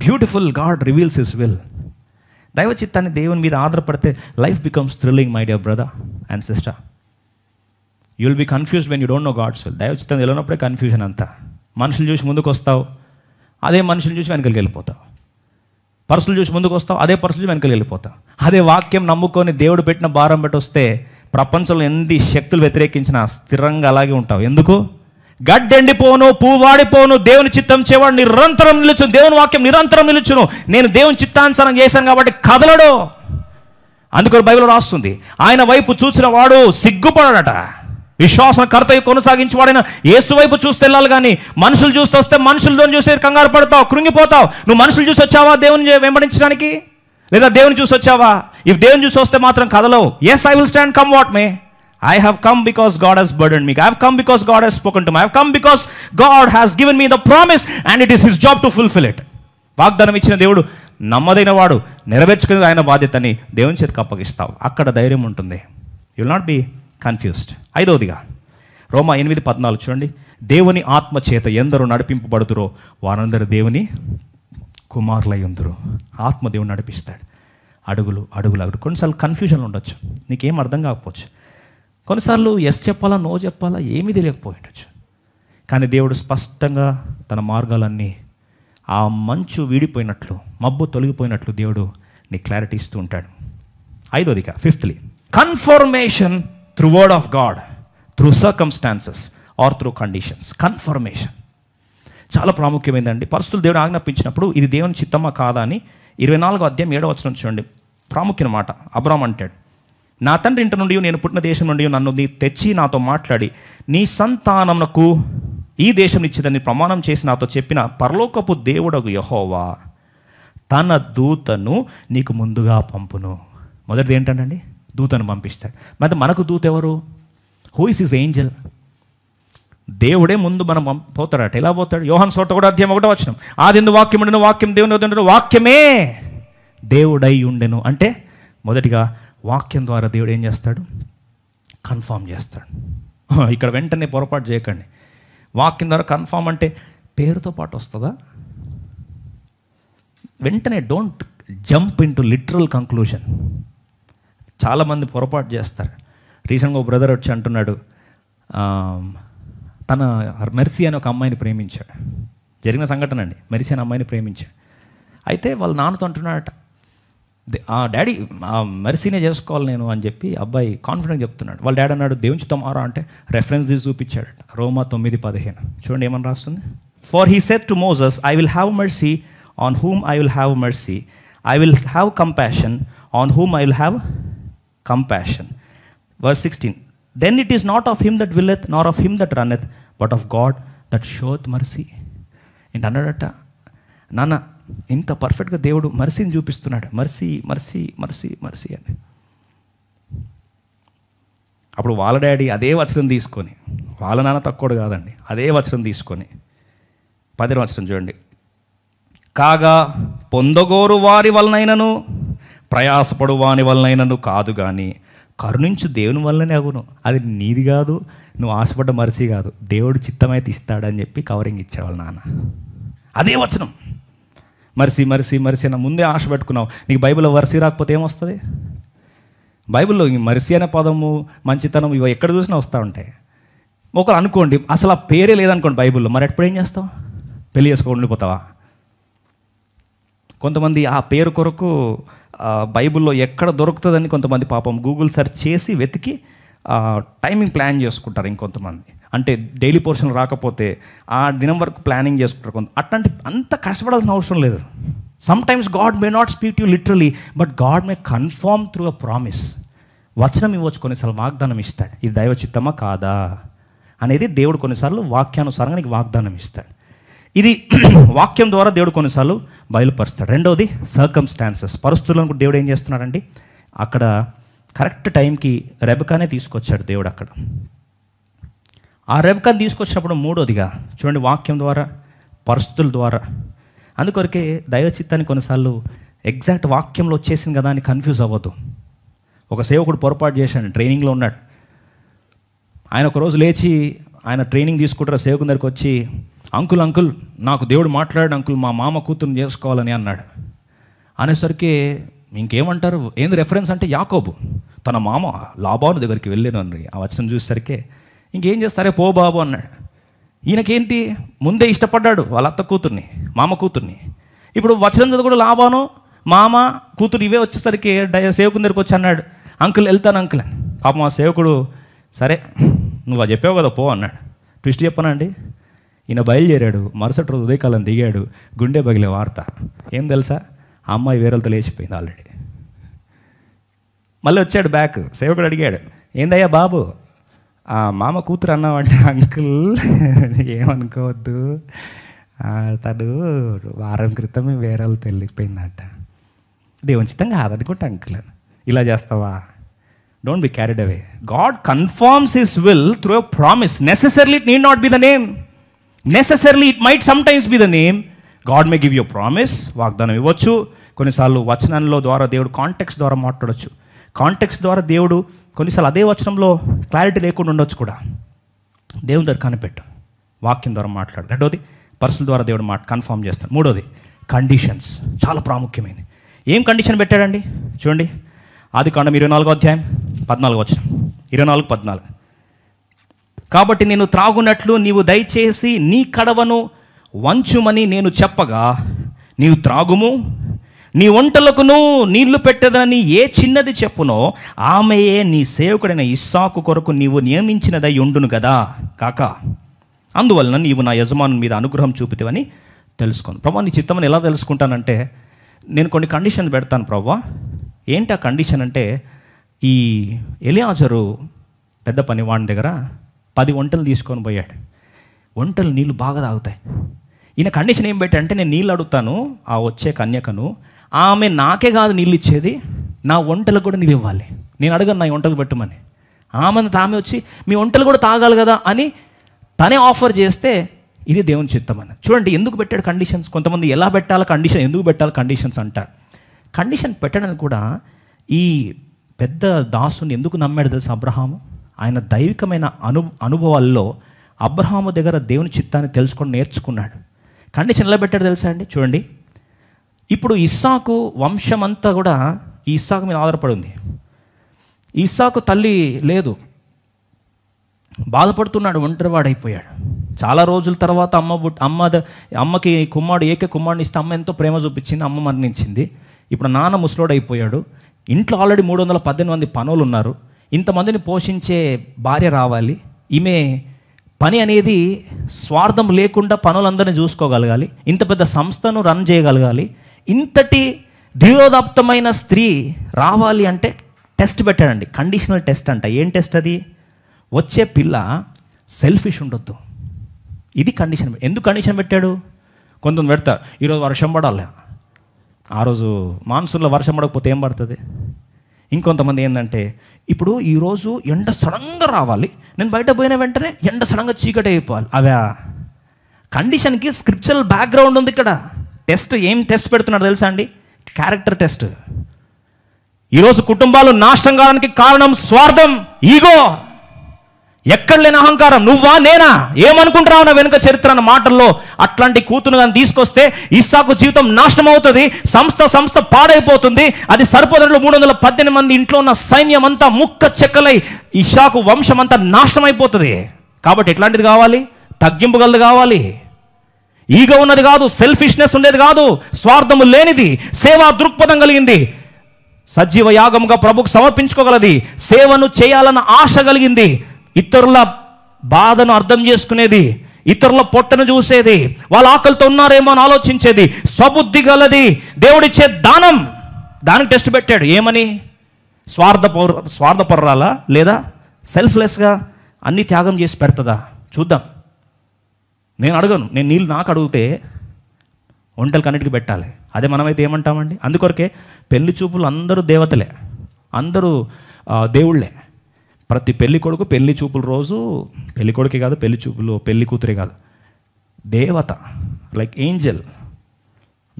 beautiful God reveals his will చిత్తాన్ని దేవుని మీద ఆధారపడితే life becomes thrilling my dear brother and sister you will be confused when you don't know God's will దైవచితం వెళ్ళినప్పుడే కన్ఫ్యూజన్ అంతా మనుషులు చూసి ముందుకు వస్తావు అదే మనుషులు చూసి వెనకలికి వెళ్ళిపోతావు పర్సులు చూసి ముందుకు వస్తావు అదే పర్సులు వెనకలికి వెళ్ళిపోతావు అదే వాక్యం నమ్ముకొని దేవుడు పెట్టిన భారం పెట్టి వస్తే ప్రపంచంలో ఎన్ని శక్తులు వ్యతిరేకించినా స్థిరంగా అలాగే ఉంటావు ఎందుకు గడ్డెండిపోను వాడిపోను దేవుని చిత్తం చేవాడు నిరంతరం నిలుచును దేవుని వాక్యం నిరంతరం నిలుచును నేను దేవుని చిత్తానుసరం చేశాను కాబట్టి కదలడు అందుకొని బైబిల్ రాస్తుంది ఆయన వైపు చూసిన వాడు సిగ్గుపడట విశ్వాసం కర్త కొనసాగించేవాడైన ఏసు వైపు చూస్తే వెళ్ళాలి కానీ మనుషులు చూస్తే వస్తే మనుషులతో చూసే కంగారు పడతావు కృంగిపోతావు నువ్వు మనుషులు చూసి వచ్చావా దేవుని వెంబడించడానికి లేదా దేవుని చూసి వచ్చావా ఇఫ్ దేవుని చూసి వస్తే మాత్రం కదలవు yes I will stand come what may I have come because God has burden మీకు I come because God has spoken to my have come because God has given me the promise and it is his job to fulfil it వాగ్దానం ఇచ్చిన దేవుడు నమ్మదైన వాడు నెరవేర్చుకునేది ఆయన బాధ్యతని దేవుని చేతికి అప్పగిస్తావు అక్కడ ధైర్యం ఉంటుంది యుల్ నాట్ బి కన్ఫ్యూస్డ్ ఐదవదిగా రోమా ఎనిమిది పద్నాలుగు చూడండి దేవుని ఆత్మ చేత ఎందరో నడిపింపబడుతురో వారందరూ దేవుని కుమారులై ఉందరు ఆత్మ దేవుని నడిపిస్తాడు అడుగులు అడుగులు అడుగు కొన్నిసార్లు కన్ఫ్యూజన్ ఉండొచ్చు నీకేం అర్థం కాకపోవచ్చు కొన్నిసార్లు ఎస్ చెప్పాలా నో చెప్పాలా ఏమీ తెలియకపోయి ఉండొచ్చు కానీ దేవుడు స్పష్టంగా తన మార్గాలన్నీ ఆ మంచు వీడిపోయినట్లు మబ్బు తొలగిపోయినట్లు దేవుడు నీ క్లారిటీ ఇస్తూ ఉంటాడు ఐదోదిగా fifthly confirmation through word of God through circumstances or through conditions confirmation చాలా ప్రాముఖ్యమైందండి పరిస్థితులు దేవుడు ఆజ్ఞాపించినప్పుడు ఇది దేవుని చిత్తమ్మా కాదా అని ఇరవై నాలుగో అధ్యాయం ఏడవ వచ్చిన చూడండి ప్రాముఖ్యం మాట అబ్రామ్ అంటాడు నా తండ్రి ఇంటి నుండి నేను పుట్టిన దేశం నుండి నన్ను నీ తెచ్చి నాతో మాట్లాడి నీ సంతానమునకు ఈ దేశం ఇచ్చిదని ప్రమాణం చేసి నాతో చెప్పిన పరలోకపు దేవుడకు యహోవా తన దూతను నీకు ముందుగా పంపును మొదటిది ఏంటండీ దూతను పంపిస్తాడు మరి మనకు దూత ఎవరు హూ ఇస్ ఇస్ ఏంజల్ దేవుడే ముందు మనం పోతాడట ఎలా పోతాడు యోహన్ సోట కూడా అధ్యాయం ఒకటో వచ్చినాం ఆదిందు వాక్యం ఉండను వాక్యం దేవుని ఉండను వాక్యమే దేవుడై ఉండెను అంటే మొదటిగా వాక్యం ద్వారా దేవుడు ఏం చేస్తాడు కన్ఫామ్ చేస్తాడు ఇక్కడ వెంటనే పొరపాటు చేయకండి వాక్యం ద్వారా కన్ఫామ్ అంటే పేరుతో పాటు వస్తుందా వెంటనే don't jump into literal conclusion చాలామంది పొరపాటు చేస్తారు రీసెంట్గా ఒక బ్రదర్ వచ్చి అంటున్నాడు తన మెర్సీ అనే ఒక అమ్మాయిని ప్రేమించాడు జరిగిన సంఘటన అండి మెర్సీ అనే అమ్మాయిని ప్రేమించాడు అయితే వాళ్ళ నాన్నతో అంటున్నాడట డాడీ మెర్సీనే చేసుకోవాలి నేను అని చెప్పి అబ్బాయి కాన్ఫిడెంట్ చెప్తున్నాడు వాళ్ళ డాడీ అన్నాడు దేవుని తొమారా అంటే రెఫరెన్స్ తీసి చూపించాడట రోమా తొమ్మిది పదిహేను చూడండి ఏమని రాస్తుంది for he saith to Moses I will have mercy on whom I will have mercy I will have compassion on whom I will have compassion. Verse 16 Then it is not of him that willeth, nor of him that runneth, but of God that showeth mercy. ఏంటి అన్నాడట నాన్న ఇంత పర్ఫెక్ట్గా దేవుడు మర్సీని చూపిస్తున్నాడు mercy mercy mercy mercy అని అప్పుడు వాళ్ళ డాడీ అదే వచనం తీసుకొని వాళ్ళ నాన్న తక్కువడు కాదండి అదే వచనం తీసుకొని పది వచనం చూడండి కాగా పొందగోరు వారి వలనైనను ప్రయాసపడు వాని నువ్వు కాదు కానీ కరుణించు దేవుని వల్లనే అగును అది నీది కాదు నువ్వు ఆశపడ్డ మరిసి కాదు దేవుడు చిత్తమైతే ఇస్తాడని చెప్పి కవరింగ్ ఇచ్చేవాళ్ళు నాన్న అదే వచనం మరిసి మరిసి మరిసి అన్న ముందే ఆశ పెట్టుకున్నావు నీకు బైబిల్లో వరిసి రాకపోతే ఏమొస్తుంది బైబిల్లో మరిసి అనే పదము మంచితనం ఇవి ఎక్కడ చూసినా వస్తూ ఉంటాయి ఒకరు అనుకోండి అసలు ఆ పేరే లేదనుకోండి బైబిల్లో మరి ఎప్పుడు ఏం చేస్తావు పెళ్లి చేసుకోండిపోతావా కొంతమంది ఆ పేరు కొరకు బైబిల్లో ఎక్కడ దొరుకుతుందని కొంతమంది పాపం గూగుల్ సెర్చ్ చేసి వెతికి టైమింగ్ ప్లాన్ చేసుకుంటారు ఇంకొంతమంది అంటే డైలీ పోర్షన్ రాకపోతే ఆ దినం వరకు ప్లానింగ్ చేసుకుంటారు కొంత అట్లాంటి అంత కష్టపడాల్సిన అవసరం లేదు sometimes God may not speak you literally but God may confirm through a promise వచనం ఇవ్వచ్చు కొన్నిసార్లు వాగ్దానం ఇస్తాడు ఇది దైవ చిత్తమా కాదా అనేది దేవుడు కొన్నిసార్లు వాక్యానుసారంగా నీకు వాగ్దానం ఇస్తాడు ఇది వాక్యం ద్వారా దేవుడు కొన్నిసార్లు బయలుపరుస్తాడు రెండవది సర్కమ్స్టాన్సెస్ పరిస్థితులను కూడా దేవుడు ఏం చేస్తున్నాడండి అక్కడ కరెక్ట్ టైంకి రెబకానే తీసుకొచ్చాడు దేవుడు అక్కడ ఆ రెబకాని తీసుకొచ్చినప్పుడు మూడోదిగా చూడండి వాక్యం ద్వారా పరిస్థితుల ద్వారా అందుకొరకే దైవచిత్తాన్ని కొన్నిసార్లు ఎగ్జాక్ట్ వాక్యంలో వచ్చేసింది కదా అని కన్ఫ్యూజ్ అవ్వద్దు ఒక సేవకుడు పొరపాటు చేశాడు ట్రైనింగ్లో ఉన్నాడు ఆయన ఒకరోజు లేచి ఆయన ట్రైనింగ్ తీసుకుంటారు సేవకుని దగ్గరికి వచ్చి అంకుల్ అంకుల్ నాకు దేవుడు మాట్లాడాడు అంకుల్ మా మామ కూతురుని చేసుకోవాలని అన్నాడు అనేసరికి ఇంకేమంటారు ఏంది రెఫరెన్స్ అంటే యాకోబు తన మామ లాభాను దగ్గరికి వెళ్ళాను అని ఆ వచనం చూసేసరికి ఇంకేం చేస్తారే పో బాబు అన్నాడు ఈయనకేంటి ముందే ఇష్టపడ్డాడు వాళ్ళ అత్త కూతుర్ని మామ కూతుర్ని ఇప్పుడు వచనం కూడా లాభాను మామ కూతురు ఇవే వచ్చేసరికి డయ సేవకుని దగ్గరికి వచ్చి అన్నాడు అంకుల్ వెళ్తాను అంకుల్ అని పాప మా సేవకుడు సరే నువ్వు చెప్పావు కదా పో అన్నాడు ట్విస్ట్ చెప్పానండి ఈయన బయలుదేరాడు మరుసటి రోజు ఉదయకాలం దిగాడు గుండె బగిలే వార్త ఏం తెలుసా ఆ అమ్మాయి వేరేలతో లేచిపోయింది ఆల్రెడీ మళ్ళీ వచ్చాడు బ్యాక్ సేవకుడు అడిగాడు ఏందయ్యా బాబు మామ కూతురు అన్నామంటే అంకుల్ ఏమనుకోవద్దు తను వారం క్రితమే వేరేలు తెలిగిపోయిందట ఉచితంగా ఆదనుకుంటా అంకుల్ ఇలా చేస్తావా don't be carried away God confirms his will through promise necessarily need not be the name necessarily it might sometimes be the name God may give you promise వాగ్దానం ఇవ్వచ్చు కొన్నిసార్లు వచనంలో ద్వారా దేవుడు కాంటెక్స్ ద్వారా మాట్లాడచ్చు కాంటెక్స్ ద్వారా దేవుడు కొన్నిసార్లు అదే వచనంలో క్లారిటీ లేకుండా ఉండొచ్చు కూడా దేవుని దగ్గర కనిపెట్టు వాక్యం ద్వారా మాట్లాడు రెండోది పర్సనల్ ద్వారా దేవుడు మాట కన్ఫర్మ్ చేస్తాడు మూడోది కండిషన్స్ చాలా ప్రాముఖ్యమైనది ఏం కండిషన్ పెట్టాడండి చూడండి ఆది కాండం ఇరవై నాలుగో అధ్యాయం పద్నాలుగు వచ్చిన ఇరవై నాలుగు పద్నాలుగు కాబట్టి నేను త్రాగునట్లు నీవు దయచేసి నీ కడవను వంచుమని నేను చెప్పగా నీవు త్రాగుము నీ వంటలకును నీళ్లు పెట్టదని ఏ చిన్నది చెప్పునో ఆమెయే నీ సేవకుడైన ఇస్సాకు కొరకు నీవు నియమించినదై ఉండును కదా కాక అందువలన నీవు నా యజమాను మీద అనుగ్రహం చూపితేవని తెలుసుకోను ప్రభా నీ చిత్తమని ఎలా తెలుసుకుంటానంటే నేను కొన్ని కండిషన్ పెడతాను ప్రభా ఏంటి ఆ కండిషన్ అంటే ఈ ఎలియాజరు పెద్ద పనివాడి దగ్గర పది వంటలు తీసుకొని పోయాడు వంటలు నీళ్ళు బాగా తాగుతాయి ఈయన కండిషన్ ఏం పెట్టా అంటే నేను నీళ్ళు అడుగుతాను ఆ వచ్చే కన్యకను ఆమె నాకే కాదు నీళ్ళు ఇచ్చేది నా వంటలకు కూడా నీళ్ళు ఇవ్వాలి నేను అడగను నా వంటలు పెట్టమని ఆమెను తామె వచ్చి మీ వంటలు కూడా తాగాలి కదా అని తనే ఆఫర్ చేస్తే ఇది దేవుని చిత్తం అని చూడండి ఎందుకు పెట్టాడు కండిషన్స్ కొంతమంది ఎలా పెట్టాలి కండిషన్ ఎందుకు పెట్టాలి కండిషన్స్ అంటారు కండిషన్ పెట్టడానికి కూడా ఈ పెద్ద దాసుని ఎందుకు నమ్మాడు తెలుసు అబ్రహాము ఆయన దైవికమైన అను అనుభవాల్లో అబ్రహాము దగ్గర దేవుని చిత్తాన్ని తెలుసుకొని నేర్చుకున్నాడు కండిషన్ ఎలా పెట్టాడు తెలుసా అండి చూడండి ఇప్పుడు ఇస్సాకు వంశమంతా కూడా ఈ ఇస్సాకు మీద ఆధారపడి ఉంది ఇస్సాకు తల్లి లేదు బాధపడుతున్నాడు ఒంటరివాడైపోయాడు చాలా రోజుల తర్వాత అమ్మ బుట్ అమ్మ అమ్మకి కుమ్మాడు ఏకే కుమ్మాడిని ఇస్తే అమ్మ ఎంతో ప్రేమ చూపించింది అమ్మ మరణించింది ఇప్పుడు నాన్న ముసలోడైపోయాడు ఇంట్లో ఆల్రెడీ మూడు వందల పద్దెనిమిది మంది పనులు ఉన్నారు ఇంతమందిని పోషించే భార్య రావాలి ఈమె పని అనేది స్వార్థం లేకుండా పనులందరినీ చూసుకోగలగాలి ఇంత పెద్ద సంస్థను రన్ చేయగలగాలి ఇంతటి ధీరోదాప్తమైన స్త్రీ రావాలి అంటే టెస్ట్ పెట్టాడండి కండిషనల్ టెస్ట్ అంట ఏం టెస్ట్ అది వచ్చే పిల్ల సెల్ఫిష్ ఉండొద్దు ఇది కండిషన్ ఎందుకు కండిషన్ పెట్టాడు కొంతమంది పెడతారు ఈరోజు వర్షం పడాలి ఆ రోజు మాన్సూన్లో వర్షం పడకపోతే ఏం పడుతుంది ఇంకొంతమంది ఏంటంటే ఇప్పుడు ఈరోజు ఎండ సడంగా రావాలి నేను బయట పోయిన వెంటనే ఎండ సడంగా చీకటి అయిపోవాలి అవే కండిషన్కి స్క్రిప్చరల్ బ్యాక్గ్రౌండ్ ఉంది ఇక్కడ టెస్ట్ ఏం టెస్ట్ పెడుతున్నారు తెలుసా అండి క్యారెక్టర్ టెస్ట్ ఈరోజు కుటుంబాలు నాశనం కావడానికి కారణం స్వార్థం ఈగో ఎక్కడ లేని అహంకారం నువ్వా నేనా ఏమనుకుంటున్నావు నా వెనుక చరిత్ర అన్న మాటల్లో అట్లాంటి కూతురు కానీ తీసుకొస్తే ఇస్సాకు జీవితం నాశనం అవుతుంది సంస్థ సంస్థ పాడైపోతుంది అది సరిపోదంలో మూడు వందల పద్దెనిమిది మంది ఇంట్లో ఉన్న సైన్యం అంతా ముక్క చెక్కలై ఇషాకు వంశం అంతా నాశనం అయిపోతుంది కాబట్టి ఎట్లాంటిది కావాలి తగ్గింపు గలది కావాలి ఈగ ఉన్నది కాదు సెల్ఫిష్నెస్ ఉండేది కాదు స్వార్థము లేనిది సేవా దృక్పథం కలిగింది సజీవ యాగముగా ప్రభుకు సమర్పించుకోగలది సేవను చేయాలన్న ఆశ కలిగింది ఇతరుల బాధను అర్థం చేసుకునేది ఇతరుల పొట్టను చూసేది వాళ్ళ ఆకలితో ఉన్నారేమో అని ఆలోచించేది స్వబుద్ధి గలది దేవుడిచ్చే దానం దానికి టెస్ట్ పెట్టాడు ఏమని స్వార్థ స్వార్థపర్రాలా లేదా సెల్ఫ్లెస్గా అన్ని త్యాగం చేసి పెడతదా చూద్దాం నేను అడగను నేను నీళ్ళు నాకు అడిగితే వంటలు కన్నిటికి పెట్టాలి అదే మనమైతే ఏమంటామండి అందుకొరకే పెళ్లి చూపులు అందరూ దేవతలే అందరూ దేవుళ్ళే ప్రతి పెళ్లి కొడుకు పెళ్లి చూపుల రోజు పెళ్లి కొడుకే కాదు పెళ్లి చూపులు పెళ్లి కూతురే కాదు దేవత లైక్ ఏంజల్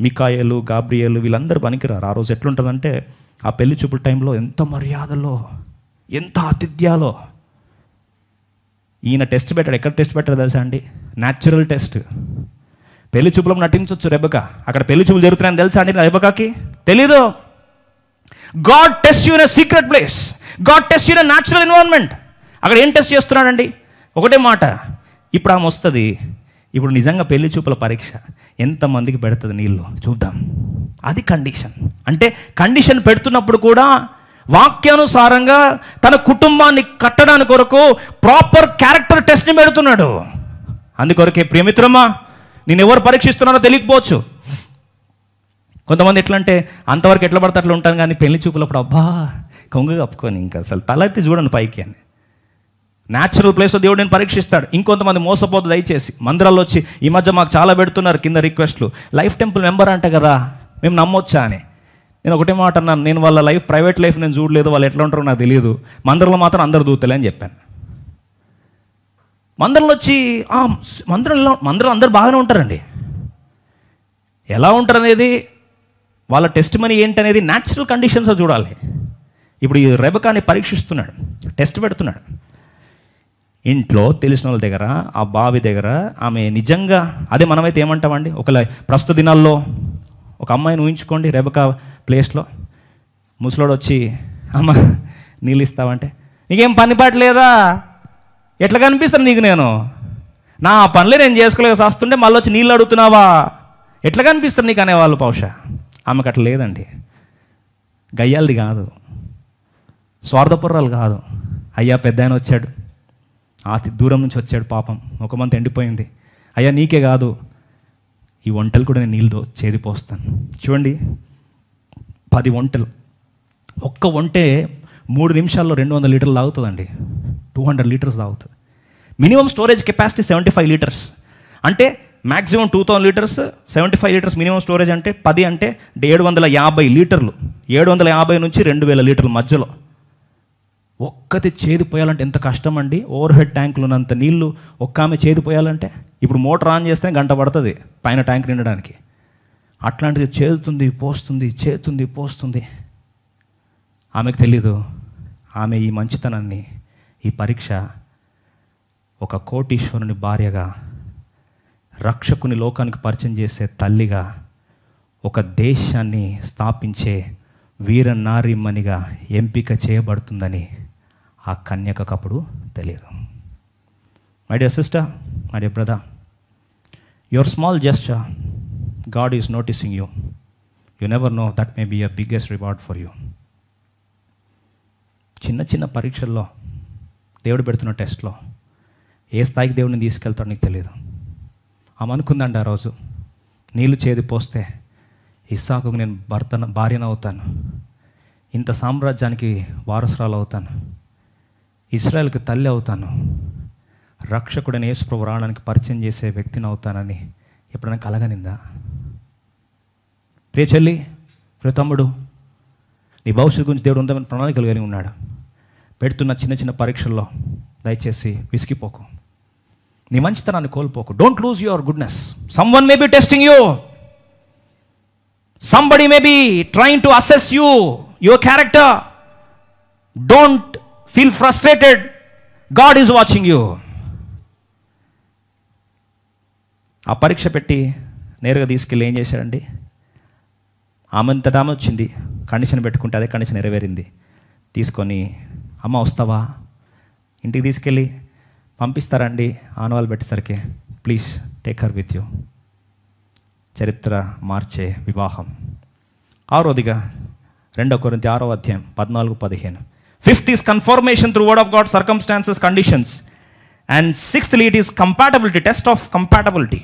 మికాయలు గాబ్రియలు వీళ్ళందరూ పనికిరారు ఆ రోజు ఎట్లుంటుందంటే ఆ పెళ్లి చూపుల టైంలో ఎంత మర్యాదలో ఎంత ఆతిథ్యాలో ఈయన టెస్ట్ పెట్టాడు ఎక్కడ టెస్ట్ పెట్టాడు తెలుసా అండి న్యాచురల్ టెస్ట్ పెళ్లి చూపులో నటించవచ్చు రెబక అక్కడ పెళ్లి చూపులు జరుగుతున్నాయని తెలుసా అండి రెబకాకి తెలీదు God test you in secret place God test your natural environment అక్కడ ఏం టెస్ట్ చేస్తున్నాడండి ఒకటే మాట ఇప్పుడు ఆమె వస్తుంది ఇప్పుడు నిజంగా పెళ్లి చూపుల పరీక్ష ఎంతమందికి పెడుతుంది నీళ్ళు చూద్దాం అది కండిషన్ అంటే కండిషన్ పెడుతున్నప్పుడు కూడా వాక్యానుసారంగా తన కుటుంబాన్ని కట్టడానికి కొరకు ప్రాపర్ క్యారెక్టర్ టెస్ట్ని పెడుతున్నాడు అందుకొరకే ప్రియమిత్రమ్మా నేను ఎవరు పరీక్షిస్తున్నానో తెలియకపోవచ్చు కొంతమంది ఎట్లా అంటే అంతవరకు ఎట్లా పడితే అట్లా ఉంటాను కానీ పెళ్లి చూపులప్పుడు అబ్బా కొంగు కప్పుకొని ఇంకా అసలు తల ఎత్తి చూడండి పైకి అని న్యాచురల్ ప్లేస్లో దేవుడిని పరీక్షిస్తాడు ఇంకొంతమంది మోసపోదు దయచేసి మందిరాల్లో వచ్చి ఈ మధ్య మాకు చాలా పెడుతున్నారు కింద రిక్వెస్ట్లు లైఫ్ టెంపుల్ మెంబర్ అంట కదా మేము నమ్మొచ్చా అని నేను ఒకటే మాట అన్నాను నేను వాళ్ళ లైఫ్ ప్రైవేట్ లైఫ్ నేను చూడలేదు వాళ్ళు ఎట్లా ఉంటారో నాకు తెలియదు మందిరంలో మాత్రం అందరు దూతలే అని చెప్పాను మందిరంలో వచ్చి మందిరంలో మందిరం అందరు బాగానే ఉంటారండి ఎలా ఉంటారనేది వాళ్ళ టెస్ట్ మనీ ఏంటనేది న్యాచురల్ కండిషన్స్లో చూడాలి ఇప్పుడు ఈ రెబకాని పరీక్షిస్తున్నాడు టెస్ట్ పెడుతున్నాడు ఇంట్లో తెలిసిన వాళ్ళ దగ్గర ఆ బావి దగ్గర ఆమె నిజంగా అదే మనమైతే ఏమంటామండి ఒక ప్రస్తుత దినాల్లో ఒక అమ్మాయిని ఊహించుకోండి రెబకా ప్లేస్లో ముసలోడు వచ్చి అమ్మ నీళ్ళు ఇస్తావంటే నీకేం పని పాట లేదా ఎట్లా కనిపిస్తాను నీకు నేను నా పనులే నేను చేసుకోలేక వస్తుంటే మళ్ళీ వచ్చి నీళ్ళు అడుగుతున్నావా ఎట్లా కనిపిస్తారు నీకు అనేవాళ్ళు బహుశా ఆమెకు అట్లా లేదండి గయ్యాలది కాదు స్వార్థపుర్రాలు కాదు అయ్యా పెద్ద ఆయన వచ్చాడు అతి దూరం నుంచి వచ్చాడు పాపం ఒక మంత్ ఎండిపోయింది అయ్యా నీకే కాదు ఈ వంటలు కూడా నేను నీళ్ళు చేదిపోస్తాను చూడండి పది వంటలు ఒక్క వంటే మూడు నిమిషాల్లో రెండు వందల లీటర్లు తాగుతుందండి టూ హండ్రెడ్ లీటర్స్ తాగుతుంది minimum storage capacity seventy five litres అంటే maximum two thousand litres seventy five litres minimum storage అంటే పది అంటే ఏడు వందల యాభై లీటర్లు ఏడు వందల యాభై నుంచి రెండు వేల లీటర్ల మధ్యలో ఒక్కతే చేదిపోయాలంటే ఎంత కష్టం అండి ఓవర్ హెడ్ ట్యాంకులు ఉన్నంత నీళ్లు ఒక్క ఆమె చేదిపోయాలంటే ఇప్పుడు మోటార్ ఆన్ చేస్తే గంట పడుతుంది పైన ట్యాంక్ నిండడానికి అట్లాంటిది చేదుతుంది పోస్తుంది చేతుంది పోస్తుంది ఆమెకు తెలీదు ఆమె ఈ మంచితనాన్ని ఈ పరీక్ష ఒక కోటీశ్వరుని భార్యగా రక్షకుని లోకానికి పరిచయం చేసే తల్లిగా ఒక దేశాన్ని స్థాపించే వీర నారీమణిగా ఎంపిక చేయబడుతుందని ఆ కప్పుడు తెలియదు my dear sister my dear brother your small just God is noticing you you never know that may be a biggest reward for you చిన్న చిన్న పరీక్షల్లో దేవుడు పెడుతున్న టెస్ట్లో ఏ స్థాయికి దేవుడిని తీసుకెళ్తాడో నీకు తెలియదు ఆమె అనుకుందండి ఆ రోజు నీళ్లు చేది పోస్తే ఇస్సాకు నేను భర్తన భార్యను అవుతాను ఇంత సామ్రాజ్యానికి వారసురాలు అవుతాను ఇస్రాయల్కి తల్లి అవుతాను రక్షకుడని యేసుప్రభు రావడానికి పరిచయం చేసే వ్యక్తిని అవుతానని ఎప్పుడైనా కలగనిందా ప్రియ చెల్లి ప్రియ తమ్ముడు నీ భవిష్యత్తు గురించి దేవుడు ఉందని ప్రణాళికలు కలిగి ఉన్నాడు పెడుతున్న చిన్న చిన్న పరీక్షల్లో దయచేసి విసిగిపోకు నీ మంచితనాన్ని కోల్పోకు don't lose your goodness someone may be testing you somebody may be trying to assess you your character don't feel frustrated God is watching you ఆ పరీక్ష పెట్టి నేరుగా తీసుకెళ్ళి ఏం చేశాడండి ఆమెంతటా వచ్చింది కండిషన్ పెట్టుకుంటే అదే కండిషన్ నెరవేరింది తీసుకొని అమ్మ వస్తావా ఇంటికి తీసుకెళ్ళి పంపిస్తారండి ఆనవాళ్ళు పెట్టేసరికి please take her with you చరిత్ర మార్చే వివాహం ఆరోదిగా రెండో కొరింత ఆరో అధ్యాయం పద్నాలుగు పదిహేను fifth is confirmation through word of God circumstances conditions and sixth lead is compatibility test of compatibility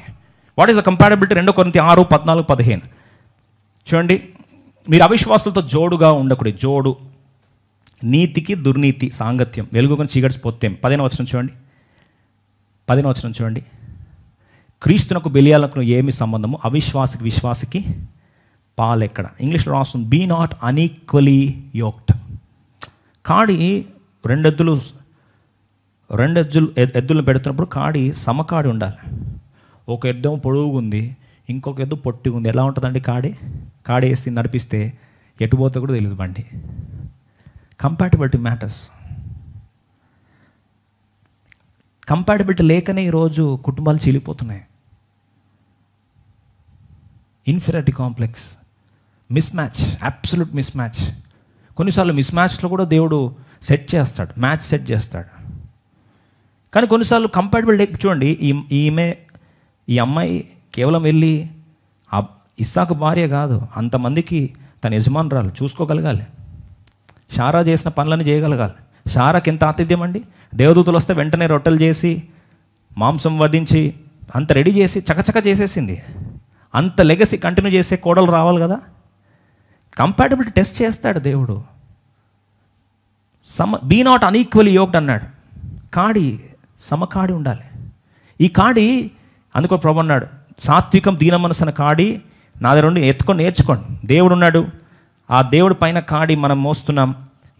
what is a compatibility రెండో కొన్ని ఆరు పద్నాలుగు పదిహేను చూడండి మీరు అవిశ్వాసులతో జోడుగా ఉండకూడదు జోడు నీతికి దుర్నీతి సాంగత్యం వెలుగుకొని చీకటిపోతేం పదిహేను వచ్చిన చూడండి పదిహేను వచ్చిన చూడండి క్రీస్తునకు బెలియాలకు ఏమి సంబంధము అవిశ్వాసికి విశ్వాసికి పాలెక్కడ ఇంగ్లీష్లో రాస్తుంది బీ నాట్ అన్ఈక్వలీ యోక్ట్ కాడి రెండెద్దులు రెండెద్దులు ఎద్దులు పెడుతున్నప్పుడు కాడి సమకాడి ఉండాలి ఒక పొడువుగా ఉంది ఇంకొక ఎద్దు పొట్టి ఉంది ఎలా ఉంటుందండి కాడి కాడి వేసి నడిపిస్తే ఎటుపోతే కూడా తెలియదు బండి కంపాటిబిలిటీ మ్యాటర్స్ కంపాటిబిలిటీ లేకనే ఈరోజు కుటుంబాలు చీలిపోతున్నాయి inferiority complex mismatch absolute mismatch కొన్నిసార్లు మిస్ మ్యాచ్లో కూడా దేవుడు సెట్ చేస్తాడు మ్యాచ్ సెట్ చేస్తాడు కానీ కొన్నిసార్లు కంపాటబుల్ డే చూడండి ఈ ఈమె ఈ అమ్మాయి కేవలం వెళ్ళి ఇస్సాకు భార్య కాదు అంతమందికి తన యజమానురాలు చూసుకోగలగాలి షారా చేసిన పనులను చేయగలగాలి షారాకి ఎంత ఆతిథ్యం అండి దేవదూతలు వస్తే వెంటనే రొట్టెలు చేసి మాంసం వధించి అంత రెడీ చేసి చకచక చేసేసింది అంత లెగసీ కంటిన్యూ చేసే కోడలు రావాలి కదా కంపాటబిలిటీ టెస్ట్ చేస్తాడు దేవుడు సమ బీ నాట్ అన్ఈక్వల్ యోగ్డ్ అన్నాడు కాడి సమకాడి ఉండాలి ఈ కాడి అందుకో ప్రభు అన్నాడు సాత్వికం దీన మనసున కాడి నా దగ్గర ఎత్తుకొని నేర్చుకోండి దేవుడు ఉన్నాడు ఆ దేవుడి పైన కాడి మనం మోస్తున్నాం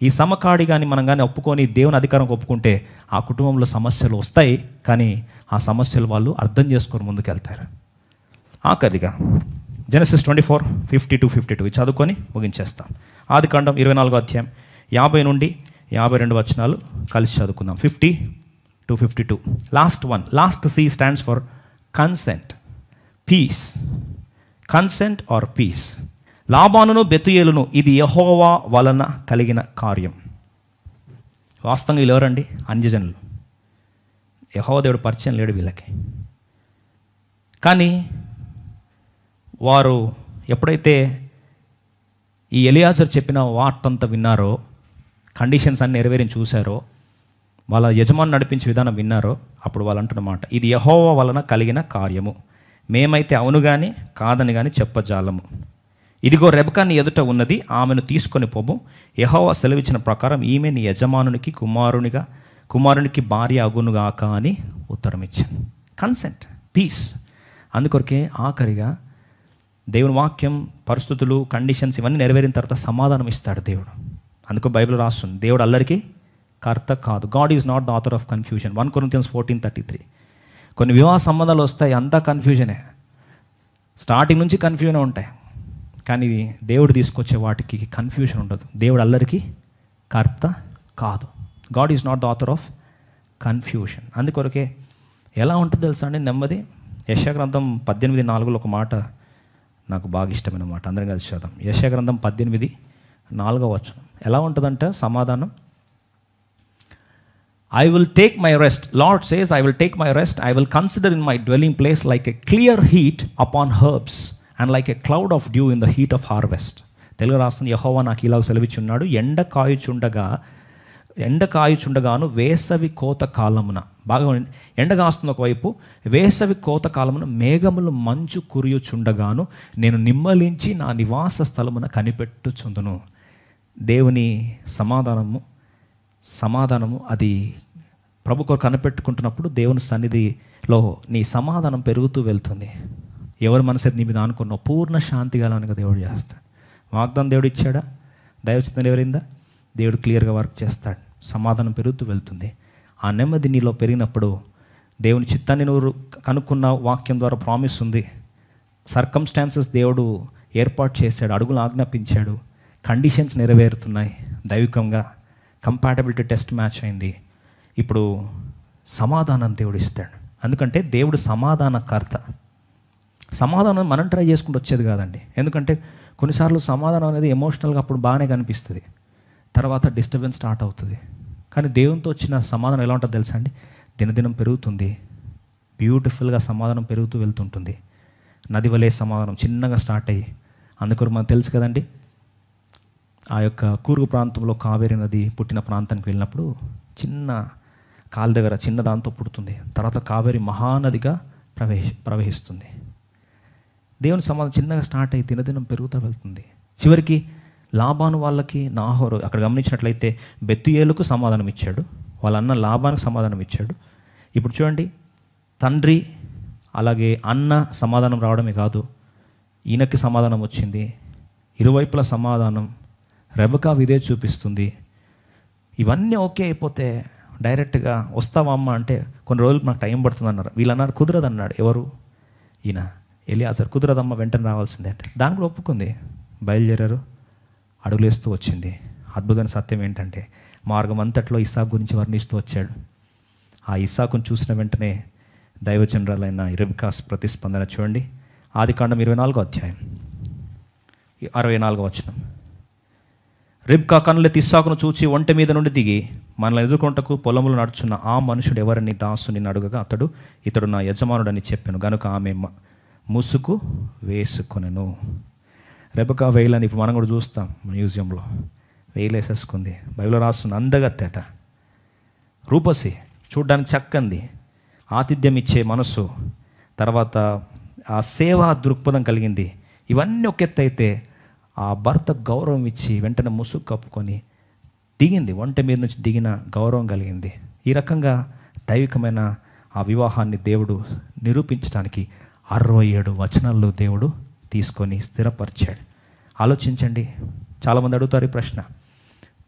ఈ సమకాడి కానీ మనం కానీ ఒప్పుకొని దేవుని అధికారం ఒప్పుకుంటే ఆ కుటుంబంలో సమస్యలు వస్తాయి కానీ ఆ సమస్యలు వాళ్ళు అర్థం చేసుకొని ముందుకెళ్తారు కదిగా Genesis twenty four fifty two fifty two చదువుకొని ముగించేస్తాం ఆది కాండం ఇరవై నాలుగో అధ్యాయం యాభై నుండి యాభై రెండు వచనాలు కలిసి చదువుకుందాం fifty two fifty two last one last C stands for consent peace consent or peace లాభానును బెతుయేలును ఇది యహోవా వలన కలిగిన కార్యం వాస్తవంగా వీళ్ళు ఎవరండి అన్యజనులు యహోవ దేవుడు పరిచయం లేడు వీళ్ళకి కానీ వారు ఎప్పుడైతే ఈ ఎలియాజర్ చెప్పిన వార్తంతా విన్నారో కండిషన్స్ అన్ని నెరవేరిని చూశారో వాళ్ళ యజమాని నడిపించే విధానం విన్నారో అప్పుడు వాళ్ళు అంటున్నమాట ఇది యహోవ వలన కలిగిన కార్యము మేమైతే అవును కానీ కాదని కానీ చెప్పజాలము ఇదిగో రెబకాన్ని ఎదుట ఉన్నది ఆమెను తీసుకొని పోము యహోవ సెలవిచ్చిన ప్రకారం ఈమె నీ యజమానునికి కుమారునిగా కుమారునికి భార్య అగునుగాక అని ఉత్తరం ఇచ్చాను కన్సెంట్ పీస్ అందుకొరకే ఆఖరిగా దేవుని వాక్యం పరిస్థితులు కండిషన్స్ ఇవన్నీ నెరవేరిన తర్వాత సమాధానం ఇస్తాడు దేవుడు అందుకు బైబిల్ రాస్తుంది దేవుడు అల్లరికి కర్త కాదు God is not the author of confusion one Corinthians fourteen thirty three కొన్ని వివాహ సంబంధాలు వస్తాయి అంతా కన్ఫ్యూజనే స్టార్టింగ్ నుంచి కన్ఫ్యూజనే ఉంటాయి కానీ దేవుడు తీసుకొచ్చే వాటికి కన్ఫ్యూజన్ ఉండదు దేవుడు అల్లరికి కర్త కాదు God is not the author of confusion అందుకొరకే ఎలా ఉంటుంది తెలుసా అండి నెమ్మది యశాగ్రంథం పద్దెనిమిది నాలుగులో ఒక మాట నాకు బాగా ఇష్టమైన మాట అందరం కలిసి చూద్దాం గ్రంథం పద్దెనిమిది నాలుగో వచనం ఎలా ఉంటుందంటే సమాధానం I will take my rest Lord says I will take my rest I will consider in my dwelling place like a clear heat upon herbs and like a cloud of dew in the heat of harvest Telugu రాష్ట్రం యహోవా నాకు ఇలా సెలవిచ్చున్నాడు ఎండ కాయుచుండగా ఎండ కాయుచుండగాను వేసవి కోత కాలమున బాగా ఎండగా వస్తుంది ఒకవైపు వేసవి కోత కాలమున మేఘములు మంచు కురియుచుండగాను నేను నిమ్మలించి నా నివాస స్థలమున కనిపెట్టుచుందును దేవుని సమాధానము సమాధానము అది ప్రభు కొరకు కనిపెట్టుకుంటున్నప్పుడు దేవుని సన్నిధిలో నీ సమాధానం పెరుగుతూ వెళ్తుంది ఎవరి మనసు నీ మీద అనుకున్న పూర్ణ శాంతి కలవనిగా దేవుడు చేస్తాడు వాగ్దానం దేవుడు ఇచ్చాడా దైవచితం ఎవరిందా దేవుడు క్లియర్గా వర్క్ చేస్తాడు సమాధానం పెరుగుతూ వెళ్తుంది ఆ నెమ్మది నీలో పెరిగినప్పుడు దేవుని చిత్తాన్ని నువ్వు కనుక్కున్న వాక్యం ద్వారా ప్రామిస్ ఉంది సర్కమ్స్టాన్సెస్ దేవుడు ఏర్పాటు చేశాడు అడుగులు ఆజ్ఞాపించాడు కండిషన్స్ నెరవేరుతున్నాయి దైవికంగా కంపాటబిలిటీ టెస్ట్ మ్యాచ్ అయింది ఇప్పుడు సమాధానం దేవుడు ఇస్తాడు ఎందుకంటే దేవుడు సమాధానకర్త సమాధానం మనం ట్రై చేసుకుంటూ వచ్చేది కాదండి ఎందుకంటే కొన్నిసార్లు సమాధానం అనేది ఎమోషనల్గా అప్పుడు బాగానే కనిపిస్తుంది తర్వాత డిస్టర్బెన్స్ స్టార్ట్ అవుతుంది కానీ దేవునితో వచ్చిన సమాధానం ఎలా ఉంటుందో తెలుసా అండి దినదినం పెరుగుతుంది బ్యూటిఫుల్గా సమాధానం పెరుగుతూ వెళ్తుంటుంది నది వలే సమాధానం చిన్నగా స్టార్ట్ అయ్యి అందుకొరకు మనకు తెలుసు కదండి ఆ యొక్క కూరుగు ప్రాంతంలో కావేరి నది పుట్టిన ప్రాంతానికి వెళ్ళినప్పుడు చిన్న కాలు దగ్గర చిన్న దాంతో పుడుతుంది తర్వాత కావేరి మహానదిగా ప్రవేశ ప్రవహిస్తుంది దేవుని సమాధానం చిన్నగా స్టార్ట్ అయ్యి దినదినం పెరుగుతూ వెళ్తుంది చివరికి లాభాను వాళ్ళకి నాహోరు అక్కడ గమనించినట్లయితే బెత్తుయేలుకు సమాధానం ఇచ్చాడు వాళ్ళ అన్న లాభానికి సమాధానం ఇచ్చాడు ఇప్పుడు చూడండి తండ్రి అలాగే అన్న సమాధానం రావడమే కాదు ఈయనకి సమాధానం వచ్చింది ఇరువైపుల సమాధానం రెబకా విదే చూపిస్తుంది ఇవన్నీ ఓకే అయిపోతే డైరెక్ట్గా వస్తావా అమ్మ అంటే కొన్ని రోజులు నాకు టైం పడుతుంది అన్నారు వీళ్ళు అన్నారు కుదరదు అన్నాడు ఎవరు ఈయన వెళ్ళి అసలు కుదరదమ్మ వెంటనే రావాల్సిందే అంటే దాని కూడా ఒప్పుకుంది బయలుదేరారు అడుగులేస్తూ వచ్చింది అద్భుతమైన సత్యం ఏంటంటే మార్గం అంతట్లో ఇసాకు గురించి వర్ణిస్తూ వచ్చాడు ఆ ఇసాకును చూసిన వెంటనే దైవచంద్రాలైన ఇరవికాస్ ప్రతిస్పందన చూడండి ఆది కాండం ఇరవై నాలుగో అధ్యాయం అరవై నాలుగో వచ్చినం రిబ్కా కనులెత్తి ఇస్సాకును చూచి ఒంటి మీద నుండి దిగి మనల్ని ఎదుర్కొంటకు పొలంలో నడుచున్న ఆ మనుషుడు ఎవరిని దాసుని అడుగగా అతడు ఇతడు నా యజమానుడని చెప్పాను గనుక ఆమె ముసుగు వేసుకొనెను రెబకా వేయలని ఇప్పుడు మనం కూడా చూస్తాం మ్యూజియంలో వేసేసుకుంది బైబిల్లో రాస్తుంది అందగత్తేట రూపసి చూడ్డానికి చక్కంది ఆతిథ్యం ఇచ్చే మనసు తర్వాత ఆ సేవా దృక్పథం కలిగింది ఇవన్నీ ఒక ఎత్తు అయితే ఆ భర్త గౌరవం ఇచ్చి వెంటనే ముసుగు కప్పుకొని దిగింది వంట మీద నుంచి దిగిన గౌరవం కలిగింది ఈ రకంగా దైవికమైన ఆ వివాహాన్ని దేవుడు నిరూపించడానికి అరవై ఏడు వచనాల్లో దేవుడు తీసుకొని స్థిరపరిచాడు ఆలోచించండి చాలామంది అడుగుతారు ఈ ప్రశ్న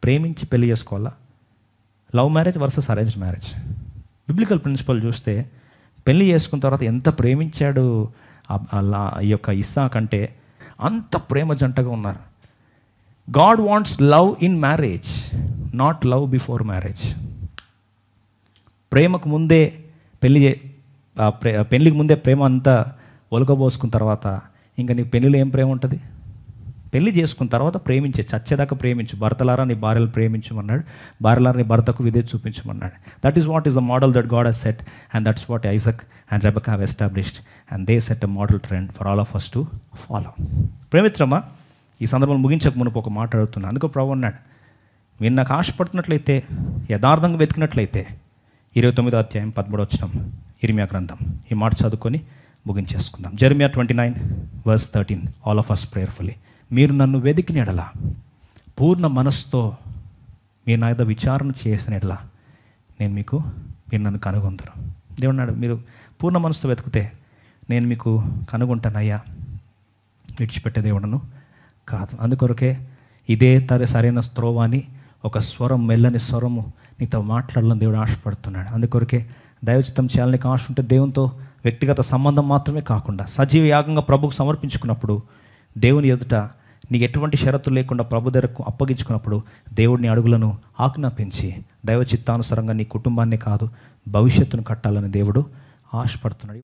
ప్రేమించి పెళ్లి చేసుకోవాలా love marriage versus arrange marriage biblical principle చూస్తే పెళ్లి చేసుకున్న తర్వాత ఎంత ప్రేమించాడు ఈ యొక్క ఇస్సా కంటే అంత ప్రేమ జంటగా ఉన్నారు God wants love in marriage not love before marriage ప్రేమకు ముందే పెళ్ళి పెళ్ళికి ముందే ప్రేమ అంతా ఒలకబోసుకున్న తర్వాత ఇంకా నీకు పెళ్ళిలో ఏం ప్రేమ ఉంటుంది పెళ్లి చేసుకున్న తర్వాత ప్రేమించే చచ్చేదాకా ప్రేమించు భర్తలారా నీ భార్యలు ప్రేమించమన్నాడు భార్యలారా నీ భర్తకు విధే చూపించమన్నాడు that is what is the model that God has set and that's what Isaac and Rebekah have established and they set a model trend for all of first to follow ప్రేమిత్రమా ఈ సందర్భం ముగించక మునుపు ఒక మాట అడుగుతున్నాను అందుకు ప్రభు అన్నాడు మీరు నాకు ఆశపడుతున్నట్లయితే యథార్థంగా వెతికినట్లయితే ఇరవై తొమ్మిదో అధ్యాయం పదమూడు వచ్చినాం ఇరిమియా గ్రంథం ఈ మాట చదువుకొని ముగించేసుకుందాం Jeremiah twenty nine verse thirteen all of us prayerfully మీరు నన్ను వెతికిన ఎడలా పూర్ణ మనస్సుతో మీ నా ఏదో విచారణ చేసిన ఎడలా నేను మీకు మీరు నన్ను కనుగొందరు దేవుడు మీరు పూర్ణ మనస్సుతో వెతికితే నేను మీకు కనుగొంటానయ్యా విడిచిపెట్టే దేవుడను కాదు అందుకొరకే ఇదే తర సరైన త్రోవ అని ఒక స్వరం మెల్లని స్వరము నీతో మాట్లాడాలని దేవుడు ఆశపడుతున్నాడు అందుకొరకే దైవచితం చేయాలని ఆశ ఉంటే దేవునితో వ్యక్తిగత సంబంధం మాత్రమే కాకుండా సజీవ యాగంగా ప్రభుకు సమర్పించుకున్నప్పుడు దేవుని ఎదుట నీకు ఎటువంటి షరతులు లేకుండా ప్రభు దగ్గరకు అప్పగించుకున్నప్పుడు దేవుడిని అడుగులను ఆజ్ఞాపించి దైవ చిత్తానుసారంగా నీ కుటుంబాన్ని కాదు భవిష్యత్తును కట్టాలని దేవుడు ఆశపడుతున్నాడు